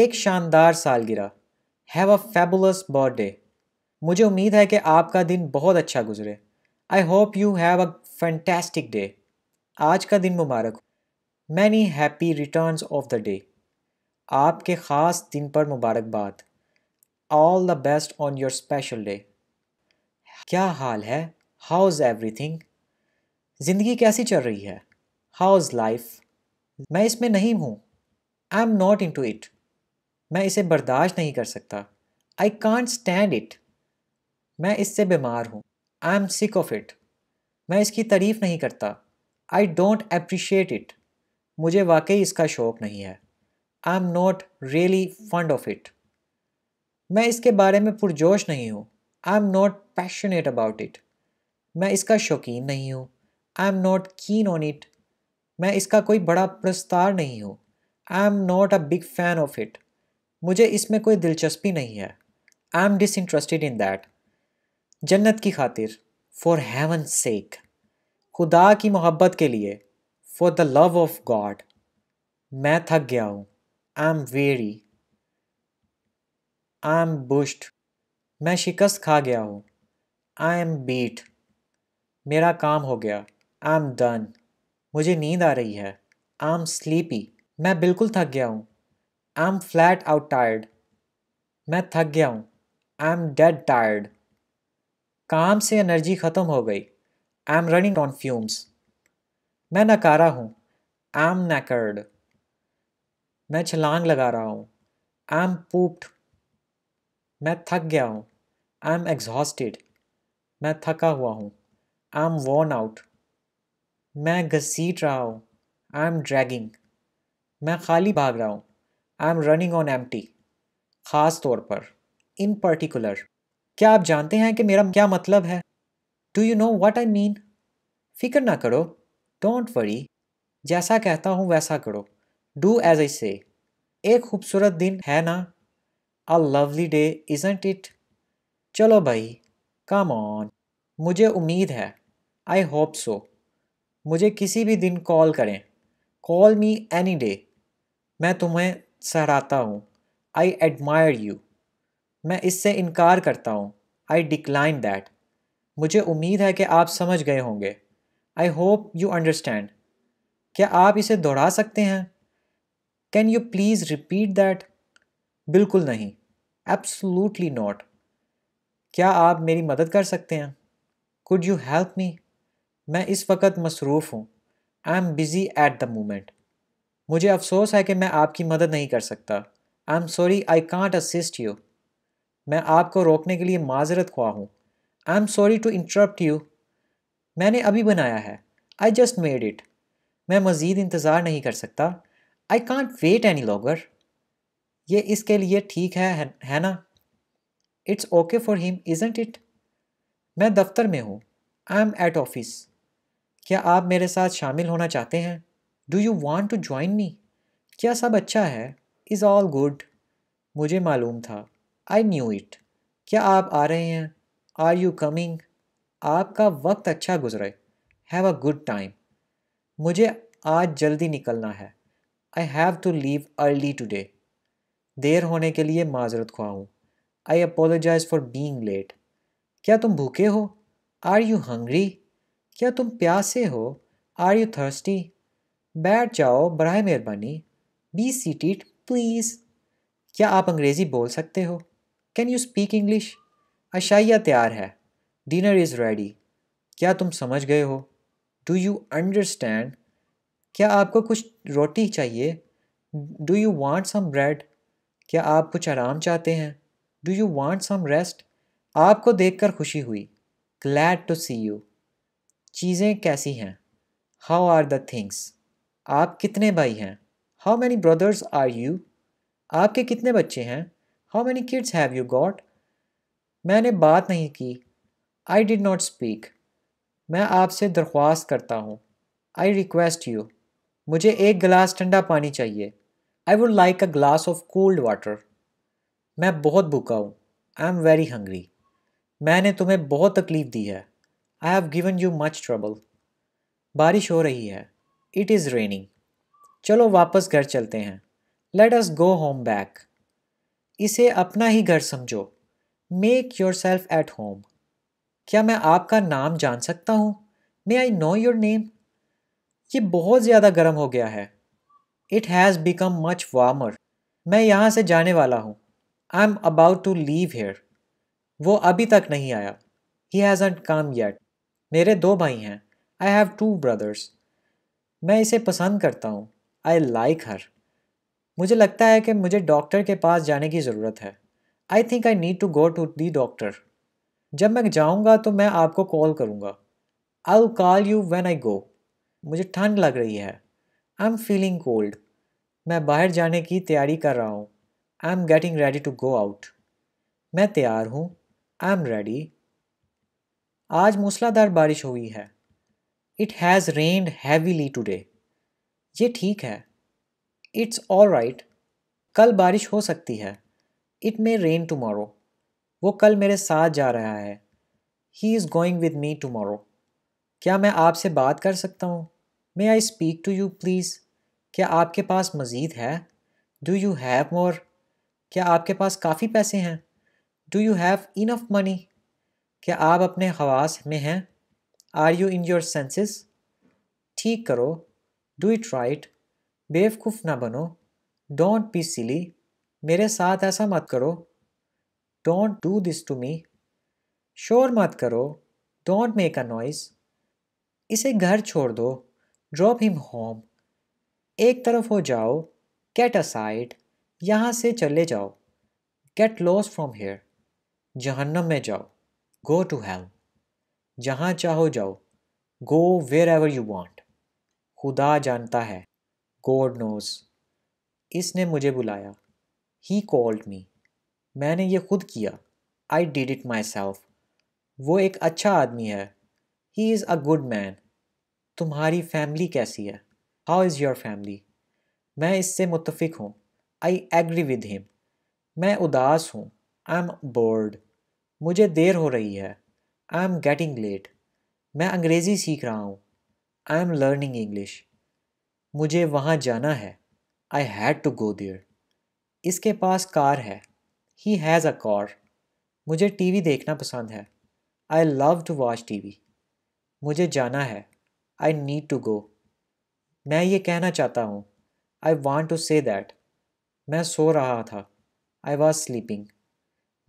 एक शानदार सालगिरह हैव अ फेबुलस बर्थडे मुझे उम्मीद है कि आपका दिन बहुत अच्छा गुजरे I hope you have a fantastic day आज का दिन मुबारक many happy returns of the day आपके ख़ास दिन पर मुबारकबाद all the best on your special day क्या हाल है हाउ एवरी एवरीथिंग ज़िंदगी कैसी चल रही है हाउ इज़ लाइफ मैं इसमें नहीं हूँ I am not into it मैं इसे बर्दाश्त नहीं कर सकता आई कॉन्ट स्टैंड इट मैं इससे बीमार हूँ I am sick of it मैं इसकी तारीफ़ नहीं करता आई डोंट अप्रिशिएट इट मुझे वाकई इसका शौक़ नहीं है I am not really fond of it मैं इसके बारे में पुरजोश नहीं हूँ I am not passionate about it मैं इसका शौकीन नहीं हूँ I am not keen on it मैं इसका कोई बड़ा प्रस्तार नहीं हूँ I am not a big fan of it मुझे इसमें कोई दिलचस्पी नहीं है I am disinterested in that जन्नत की खातिर फॉर हेवन सेक खुदा की मोहब्बत के लिए for the love of God मैं थक गया हूँ I am very I am bushed मैं शिकस्त खा गया हूँ आई एम बीट मेरा काम हो गया आई एम डन मुझे नींद आ रही है आई एम स्लीपी मैं बिल्कुल थक गया हूँ I am flat out tired मैं थक गया हूँ आई एम डेड टायर्ड काम से एनर्जी ख़त्म हो गई I am running on fumes मैं नकारा हूँ आई एम नैकर्ड मैं छलांग लगा रहा हूँ आई एम पूप्ड मैं थक गया हूँ आई एम एग्जॉस्टेड मैं थका हुआ हूँ आई एम वॉर्न आउट मैं घसीट रहा हूँ आई एम ड्रैगिंग मैं खाली भाग रहा हूँ आई एम रनिंग ऑन एम ख़ास तौर पर इन पर्टिकुलर क्या आप जानते हैं कि मेरा क्या मतलब है do you know what I mean फिक्र ना करो डोंट वरी जैसा कहता हूँ वैसा करो डू एज आई से एक खूबसूरत दिन है ना a lovely day isn't it चलो भाई कम ऑन मुझे उम्मीद है आई होप सो मुझे किसी भी दिन कॉल करें कॉल मी एनी डे मैं तुम्हें सहराता हूँ आई एडमायर यू मैं इससे इनकार करता हूँ आई डिक्लाइन दैट मुझे उम्मीद है कि आप समझ गए होंगे आई होप यू अंडरस्टैंड क्या आप इसे दोहरा सकते हैं can you please repeat that बिल्कुल नहीं एब्सोल्युटली नॉट क्या आप मेरी मदद कर सकते हैं कुड यू हेल्प मी मैं इस वक्त मसरूफ़ हूँ I am busy at the moment मुझे अफसोस है कि मैं आपकी मदद नहीं कर सकता I am sorry I can't assist you मैं आपको रोकने के लिए माजरत खुआ हूँ I am sorry to interrupt you मैंने अभी बनाया है आई जस्ट मेड इट मैं मज़ीद इंतज़ार नहीं कर सकता I can't wait any longer ये इसके लिए ठीक है है ना it's okay for him isn't it मैं दफ्तर में हूँ आई एम एट ऑफिस क्या आप मेरे साथ शामिल होना चाहते हैं do you want to join me क्या सब अच्छा है इज़ ऑल गुड मुझे मालूम था आई न्यू इट क्या आप आ रहे हैं आर यू कमिंग आपका वक्त अच्छा गुजरे हैव अ गुड टाइम मुझे आज जल्दी निकलना है I have to leave early today देर होने के लिए माजरत ख्वा हूँ I apologise for being late क्या तुम भूखे हो आर यू हंग्री क्या तुम प्यासे हो आर यू थर्स्टी बैठ जाओ बर मेहरबानी बी टीट प्लीज़ क्या आप अंग्रेज़ी बोल सकते हो कैन यू स्पीक इंग्लिश अशाइया तैयार है डिनर इज़ रेडी क्या तुम समझ गए हो डू यू अंडरस्टैंड क्या आपको कुछ रोटी चाहिए do you want some bread क्या आप कुछ आराम चाहते हैं do you want some rest आपको देखकर खुशी हुई ग्लैड टू सी यू चीज़ें कैसी हैं हाउ आर द थिंग्स आप कितने भाई हैं how many brothers are you आपके कितने बच्चे हैं how many kids have you got मैंने बात नहीं की आई डिड नॉट स्पीक मैं आपसे दरख्वास्त करता हूँ आई रिक्वेस्ट यू मुझे एक गिलास ठंडा पानी चाहिए I would like a glass of cold water मैं बहुत भूखा हूँ आई एम वेरी हंग्री मैंने तुम्हें बहुत तकलीफ़ दी है I have given you much trouble बारिश हो रही है इट इज़ रेनिंग चलो वापस घर चलते हैं let us go home back इसे अपना ही घर समझो make yourself at home क्या मैं आपका नाम जान सकता हूँ may I know your name ये बहुत ज़्यादा गर्म हो गया है it has become much warmer मैं यहाँ से जाने वाला हूँ I am about to leave here वो अभी तक नहीं आया he has ant come yet मेरे दो भाई हैं आई हैव टू ब्रदर्स मैं इसे पसंद करता हूँ आई लाइक हर मुझे लगता है कि मुझे डॉक्टर के पास जाने की ज़रूरत है I think I need to go to the doctor जब मैं जाऊँगा तो मैं आपको कॉल करूँगा I will call you when I go मुझे ठंड लग रही है आई एम फीलिंग कोल्ड मैं बाहर जाने की तैयारी कर रहा हूँ I am getting ready to go out मैं तैयार हूँ आई एम रेडी आज मूसलाधार बारिश हुई है it has rained heavily today ये ठीक है इट्स ऑल राइट कल बारिश हो सकती है इट मे रेन टमोरो वो कल मेरे साथ जा रहा है he is going with me tomorrow क्या मैं आपसे बात कर सकता हूँ may I speak to you please क्या आपके पास मज़ीद है डू यू हैव मोर क्या आपके पास काफ़ी पैसे हैं do you have enough money क्या आप अपने हवास में हैं are you in your senses ठीक करो डू इट राइट बेवकूफ़ ना बनो डोंट बी सिली मेरे साथ ऐसा मत करो don't do this to me शोर मत करो डोंट मेक अ नॉइस इसे घर छोड़ दो ड्रॉप हिम होम एक तरफ हो जाओ गेट असाइड यहाँ से चले जाओ गेट लॉस फ्रॉम हेयर जहन्नम में जाओ गो टू हेल जहाँ चाहो जाओ go wherever you want खुदा जानता है गॉड नोज इसने मुझे बुलाया ही कॉल्ड मी मैंने ये खुद किया I did it myself वो एक अच्छा आदमी है he is a good man तुम्हारी फैमिली कैसी है हाउ इज़ योर फैमिली मैं इससे मुतफिक हूँ आई एग्री विद हिम मैं उदास हूँ आई एम बोर्ड मुझे देर हो रही है आई एम गेटिंग लेट मैं अंग्रेज़ी सीख रहा हूँ आई एम लर्निंग इंग्लिश मुझे वहाँ जाना है I had to go there इसके पास कार है ही हैज़ अ कार मुझे टीवी देखना पसंद है I love to watch TV मुझे जाना है आई नीड टू गो मैं ये कहना चाहता हूँ I want to say that मैं सो रहा था आई वॉज स्लीपिंग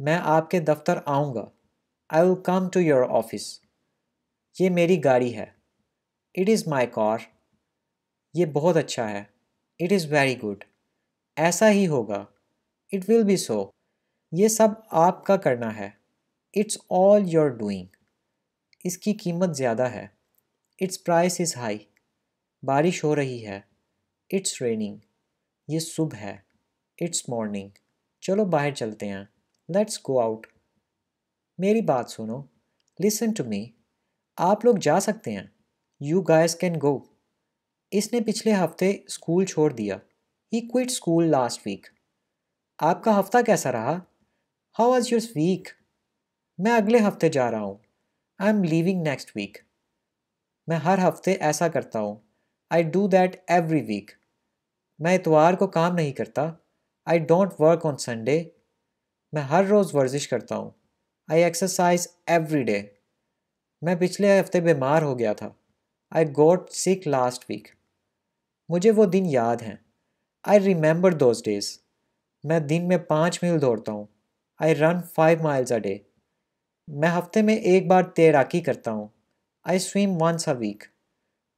मैं आपके दफ्तर आऊँगा I will come to your office ये मेरी गाड़ी है इट इज़ माई कार ये बहुत अच्छा है इट इज़ वेरी गुड ऐसा ही होगा इट विल बी सो ये सब आपका करना है इट्स ऑल योर डूइंग इसकी कीमत ज़्यादा है इट्स प्राइस इज़ हाई बारिश हो रही है इट्स रेनिंग ये सुबह है इट्स मॉर्निंग चलो बाहर चलते हैं लेट्स गो आउट मेरी बात सुनो लिसन टू मी आप लोग जा सकते हैं यू गाइस कैन गो इसने पिछले हफ्ते स्कूल छोड़ दिया he quit school last week आपका हफ्ता कैसा रहा हाउ वॉज योर वीक मैं अगले हफ्ते जा रहा हूँ I am leaving next week मैं हर हफ्ते ऐसा करता हूँ I do that every week मैं इतवार को काम नहीं करता I don't work on Sunday मैं हर रोज़ वर्जिश करता हूँ आई एक्सरसाइज एवरी डे मैं पिछले हफ्ते बीमार हो गया था आई गोट सिक लास्ट वीक मुझे वो दिन याद हैं आई रिमेंबर दोज डेज मैं दिन में पाँच मील दौड़ता हूँ I run five miles a day मैं हफ्ते में एक बार तैराकी करता हूँ I swim once a week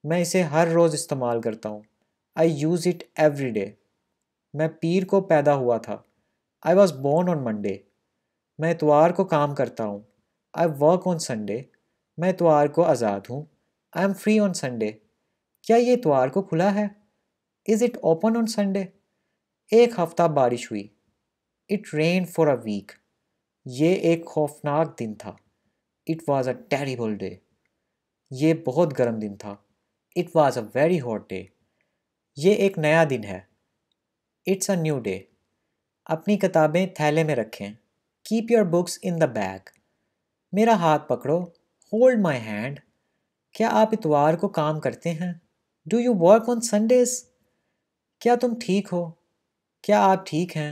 मैं इसे हर रोज़ इस्तेमाल करता हूँ I use it every day मैं पीर को पैदा हुआ था I was born on Monday मैं इतवार को काम करता हूँ आई वर्क ऑन संडे मैं इतवार को आज़ाद हूँ I am free on Sunday क्या ये इतवार को खुला है is it open on Sunday एक हफ़्ता बारिश हुई it rain for a week ये एक खौफनाक दिन था it was a terrible day ये बहुत गर्म दिन था it was a very hot day ये एक नया दिन है इट्स अ न्यू डे अपनी किताबें थैले में रखें keep your books in the bag मेरा हाथ पकड़ो होल्ड माई हैंड क्या आप इतवार को काम करते हैं do you work on Sundays क्या तुम ठीक हो क्या आप ठीक हैं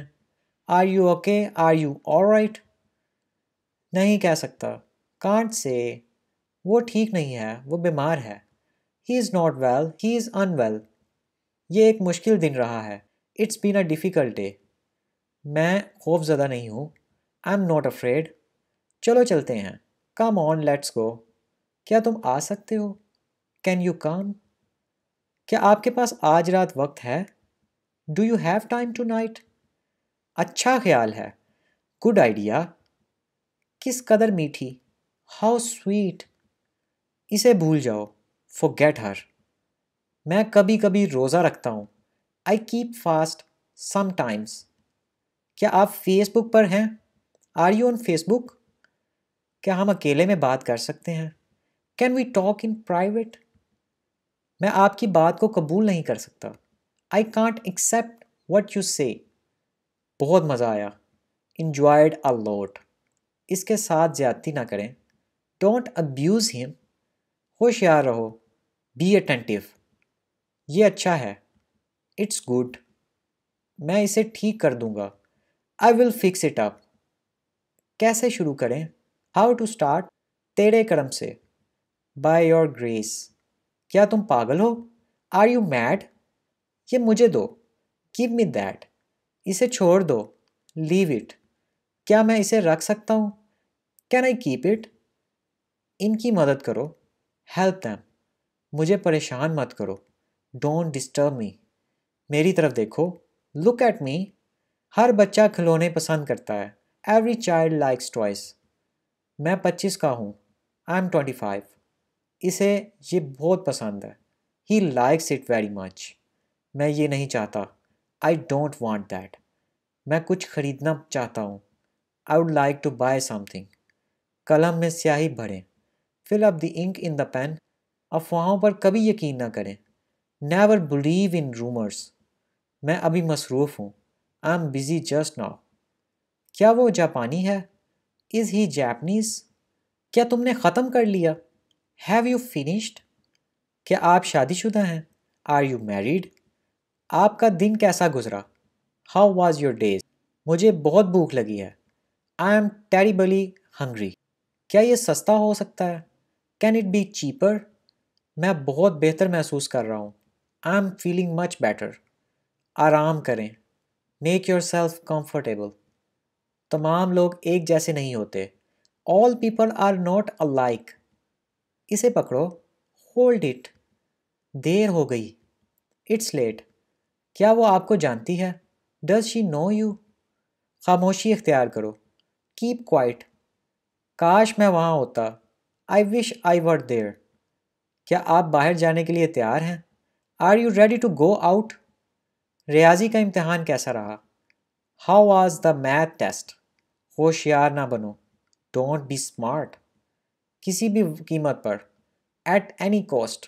are you okay are you all right नहीं कह सकता कांट से वो ठीक नहीं है वो बीमार है he is not well he is unwell ये एक मुश्किल दिन रहा है it's been a difficult day मैं ज़्यादा नहीं हूँ आई एम नॉट अफ्रेड चलो चलते हैं कम ऑन लेट्स गो क्या तुम आ सकते हो कैन यू कम क्या आपके पास आज रात वक्त है do you have time tonight अच्छा ख्याल है गुड आइडिया किस कदर मीठी हाउ स्वीट इसे भूल जाओ फो गेट हर मैं कभी कभी रोज़ा रखता हूँ आई कीप फास्ट समटाइम्स क्या आप फेसबुक पर हैं आर यू ऑन फेसबुक क्या हम अकेले में बात कर सकते हैं can we talk in private मैं आपकी बात को कबूल नहीं कर सकता I can't accept what you से बहुत मज़ा आया इन्जॉयड अ लॉट इसके साथ ज़्यादती ना करें डोंट अब्यूज़ हिम होशियार रहो बी अटेंटिव ये अच्छा है इट्स गुड मैं इसे ठीक कर दूंगा I will fix it up कैसे शुरू करें हाउ टू स्टार्ट तेरे कर्म से बाय योर ग्रेस क्या तुम पागल हो आर यू मैड ये मुझे दो गिव मी दैट इसे छोड़ दो लीव इट क्या मैं इसे रख सकता हूँ कैन आई कीप इट इनकी मदद करो हेल्प दैम मुझे परेशान मत करो डोंट डिस्टर्ब मी मेरी तरफ देखो लुक एट मी हर बच्चा खिलौने पसंद करता है एवरी चाइल्ड लाइक्स टॉयस मैं पच्चीस का हूँ आई एम ट्वेंटी फाइव इसे ये बहुत पसंद है he likes it very much मैं ये नहीं चाहता आई डोंट वॉन्ट दैट मैं कुछ ख़रीदना चाहता हूँ I would like to buy something कलम में स्याही भरें fill up the ink in the pen अफवाहों पर कभी यकीन ना करें नेवर बिलीव इन रूमर्स मैं अभी मसरूफ़ हूँ I am busy just now क्या वो जापानी है इज़ ही जैपनीज़ क्या तुमने ख़त्म कर लिया हैव यू फिनिश्ड क्या आप शादीशुदा हैं आर यू मैरिड आपका दिन कैसा गुजरा हाउ वॉज़ योर डेज मुझे बहुत भूख लगी है आई एम टेरिबली हंग्री क्या ये सस्ता हो सकता है कैन इट बी चीपर मैं बहुत बेहतर महसूस कर रहा हूँ I am feeling much better आराम करें मेक योर सेल्फ कम्फर्टेबल तमाम लोग एक जैसे नहीं होते all people are not alike इसे पकड़ो होल्ड इट देर हो गई इट्स लेट क्या वो आपको जानती है डज शी नो यू खामोशी इख्तियार करो कीप क्वाइट काश मैं वहाँ होता आई विश आई वर देयर क्या आप बाहर जाने के लिए तैयार हैं are you ready to go out रियाजी का इम्तहान कैसा रहा हाउ आज द मैथ टेस्ट होशियार ना बनो डोंट बी स्मार्ट किसी भी कीमत पर एट एनी कॉस्ट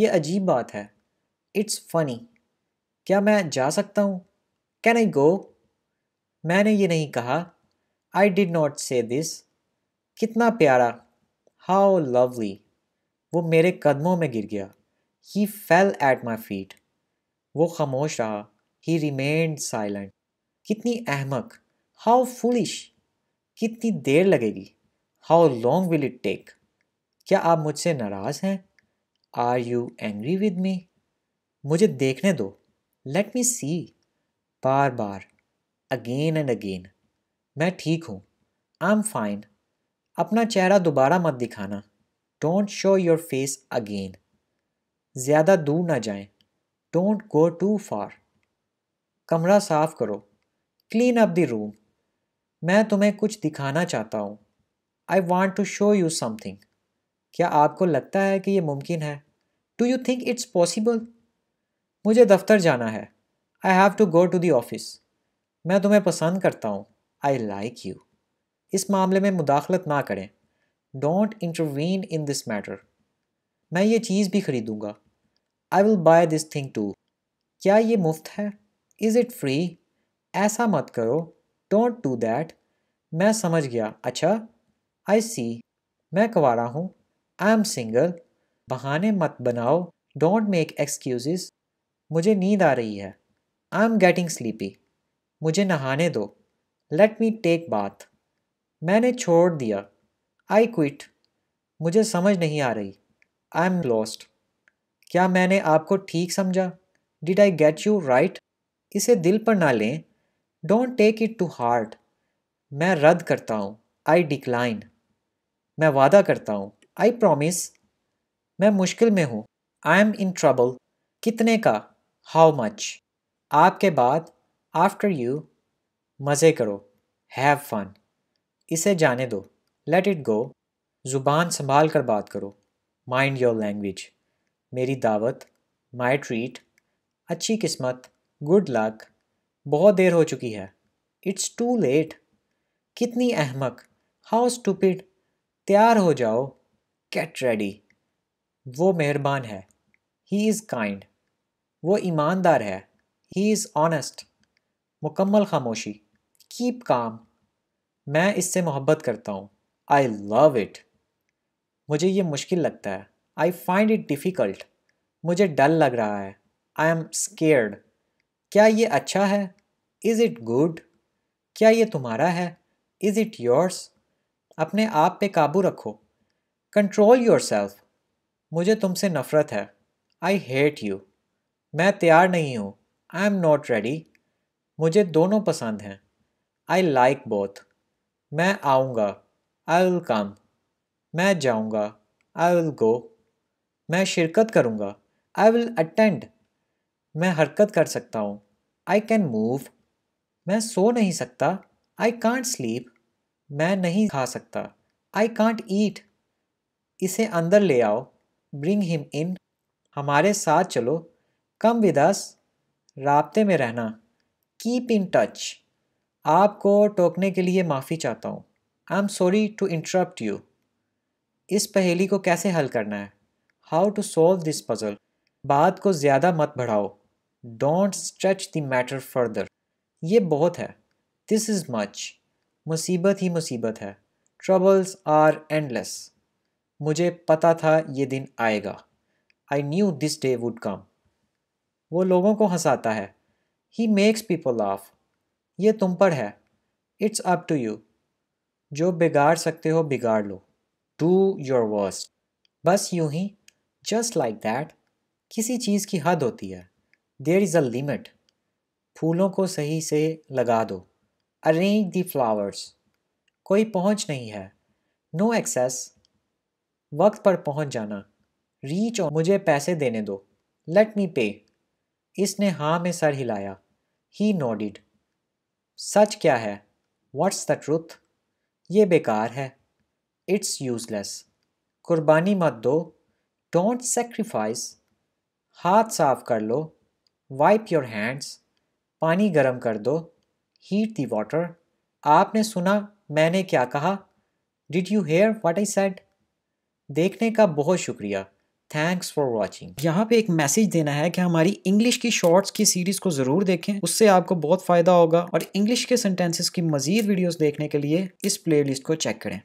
ये अजीब बात है इट्स फनी क्या मैं जा सकता हूँ कैन आई गो मैंने ये नहीं कहा I did not say this कितना प्यारा हाउ लवली वो मेरे कदमों में गिर गया he fell at my feet वो खामोश रहा ही रिमेन्ड साइलेंट कितनी अहमक हाउ फुलिश कितनी देर लगेगी how long will it take क्या आप मुझसे नाराज़ हैं are you angry with me मुझे देखने दो लेट मी सी बार बार अगेन एंड अगेन मैं ठीक हूँ आई एम फाइन अपना चेहरा दोबारा मत दिखाना don't show your face again ज़्यादा दूर ना जाएं। डोंट गो टू फार कमरा साफ करो क्लीन अप द रूम मैं तुम्हें कुछ दिखाना चाहता हूँ I want to show you something क्या आपको लगता है कि ये मुमकिन है do you think it's possible मुझे दफ्तर जाना है I have to go to the office मैं तुम्हें पसंद करता हूँ आई लाइक यू इस मामले में मुदाखलत ना करें don't intervene in this matter मैं ये चीज़ भी ख़रीदूँगा I will buy this thing too क्या ये मुफ्त है इज़ इट फ्री ऐसा मत करो डोंट डू दैट मैं समझ गया अच्छा आई सी मैं कवारा हूँ आई एम सिंगल बहाने मत बनाओ डोंट मेक एक्सक्यूज़ मुझे नींद आ रही है आई एम गेटिंग स्लीपी मुझे नहाने दो लेट मी टेक बाथ मैंने छोड़ दिया आई क्विट मुझे समझ नहीं आ रही आई एम लॉस्ट क्या मैंने आपको ठीक समझा did I get you right इसे दिल पर ना लें don't take it to heart मैं रद्द करता हूँ आई डिक्लाइन मैं वादा करता हूँ आई प्रोमिस मैं मुश्किल में हूँ आई एम इन ट्रबल कितने का हाउ मच आपके बाद आफ्टर यू मज़े करो हैव फन इसे जाने दो लेट इट गो ज़ुबान संभाल कर बात करो माइंड योर लैंग्वेज मेरी दावत माई ट्रीट अच्छी किस्मत गुड लक बहुत देर हो चुकी है इट्स टू लेट कितनी अहमक हाउ स्टूपिड तैयार हो जाओ कैट रेडी वो मेहरबान है ही इज़ काइंड वो ईमानदार है ही इज़ ऑनेस्ट मुकम्मल खामोशी कीप काम मैं इससे मोहब्बत करता हूँ आई लव इट मुझे ये मुश्किल लगता है आई फाइंड इट डिफ़िकल्ट मुझे डर लग रहा है आई एम स्केर्ड क्या ये अच्छा है इज़ इट गुड क्या ये तुम्हारा है इज़ इट योर्स अपने आप पे काबू रखो कंट्रोल योर सेल्फ मुझे तुमसे नफ़रत है आई हेट यू मैं तैयार नहीं हूँ आई एम नॉट रेडी मुझे दोनों पसंद हैं आई लाइक बोथ मैं आऊँगा आई विल कम मैं जाऊँगा आई विल गो मैं शिरकत करूँगा आई विल अटेंड मैं हरकत कर सकता हूँ आई कैन मूव मैं सो नहीं सकता आई कांट स्लीप मैं नहीं खा सकता आई कांट ईट इसे अंदर ले आओ ब्रिंग हिम इन हमारे साथ चलो कम विदास रबते में रहना कीप इन टच आपको टोकने के लिए माफ़ी चाहता हूँ I am sorry to interrupt you इस पहेली को कैसे हल करना है how to solve this puzzle बात को ज़्यादा मत बढ़ाओ don't stretch the matter further ये बहुत है दिस इज़ मच मुसीबत ही मुसीबत है ट्रबल्स आर एंडलेस मुझे पता था ये दिन आएगा I knew this day would come वो लोगों को हंसाता है ही मेक्स पीपल लाफ ये तुम पर है इट्स अप टू यू जो बिगाड़ सकते हो बिगाड़ लो डू योर वर्स्ट बस यूं ही जस्ट लाइक दैट किसी चीज़ की हद होती है देर इज़ अ लिमिट फूलों को सही से लगा दो अरेंज दी फ्लावर्स कोई पहुंच नहीं है नो एक्सेस वक्त पर पहुंच जाना रीच और मुझे पैसे देने दो लेट मी पे इसने हाँ में सर हिलाया ही नोडिड सच क्या है व्हाट्स द ट्रुथ ये बेकार है इट्स यूजलेस कुर्बानी मत दो डोंट सेक्रीफाइस हाथ साफ कर लो वाइप योर हैंड्स पानी गर्म कर दो हीट दी वाटर आपने सुना मैंने क्या कहा did you hear what I said देखने का बहुत शुक्रिया थैंक्स फॉर वॉचिंग यहाँ पे एक मैसेज देना है कि हमारी इंग्लिश की शॉर्ट्स की सीरीज को जरूर देखें उससे आपको बहुत फायदा होगा और इंग्लिश के सेंटेंसेस की मजीद वीडियोस देखने के लिए इस प्लेलिस्ट को चेक करें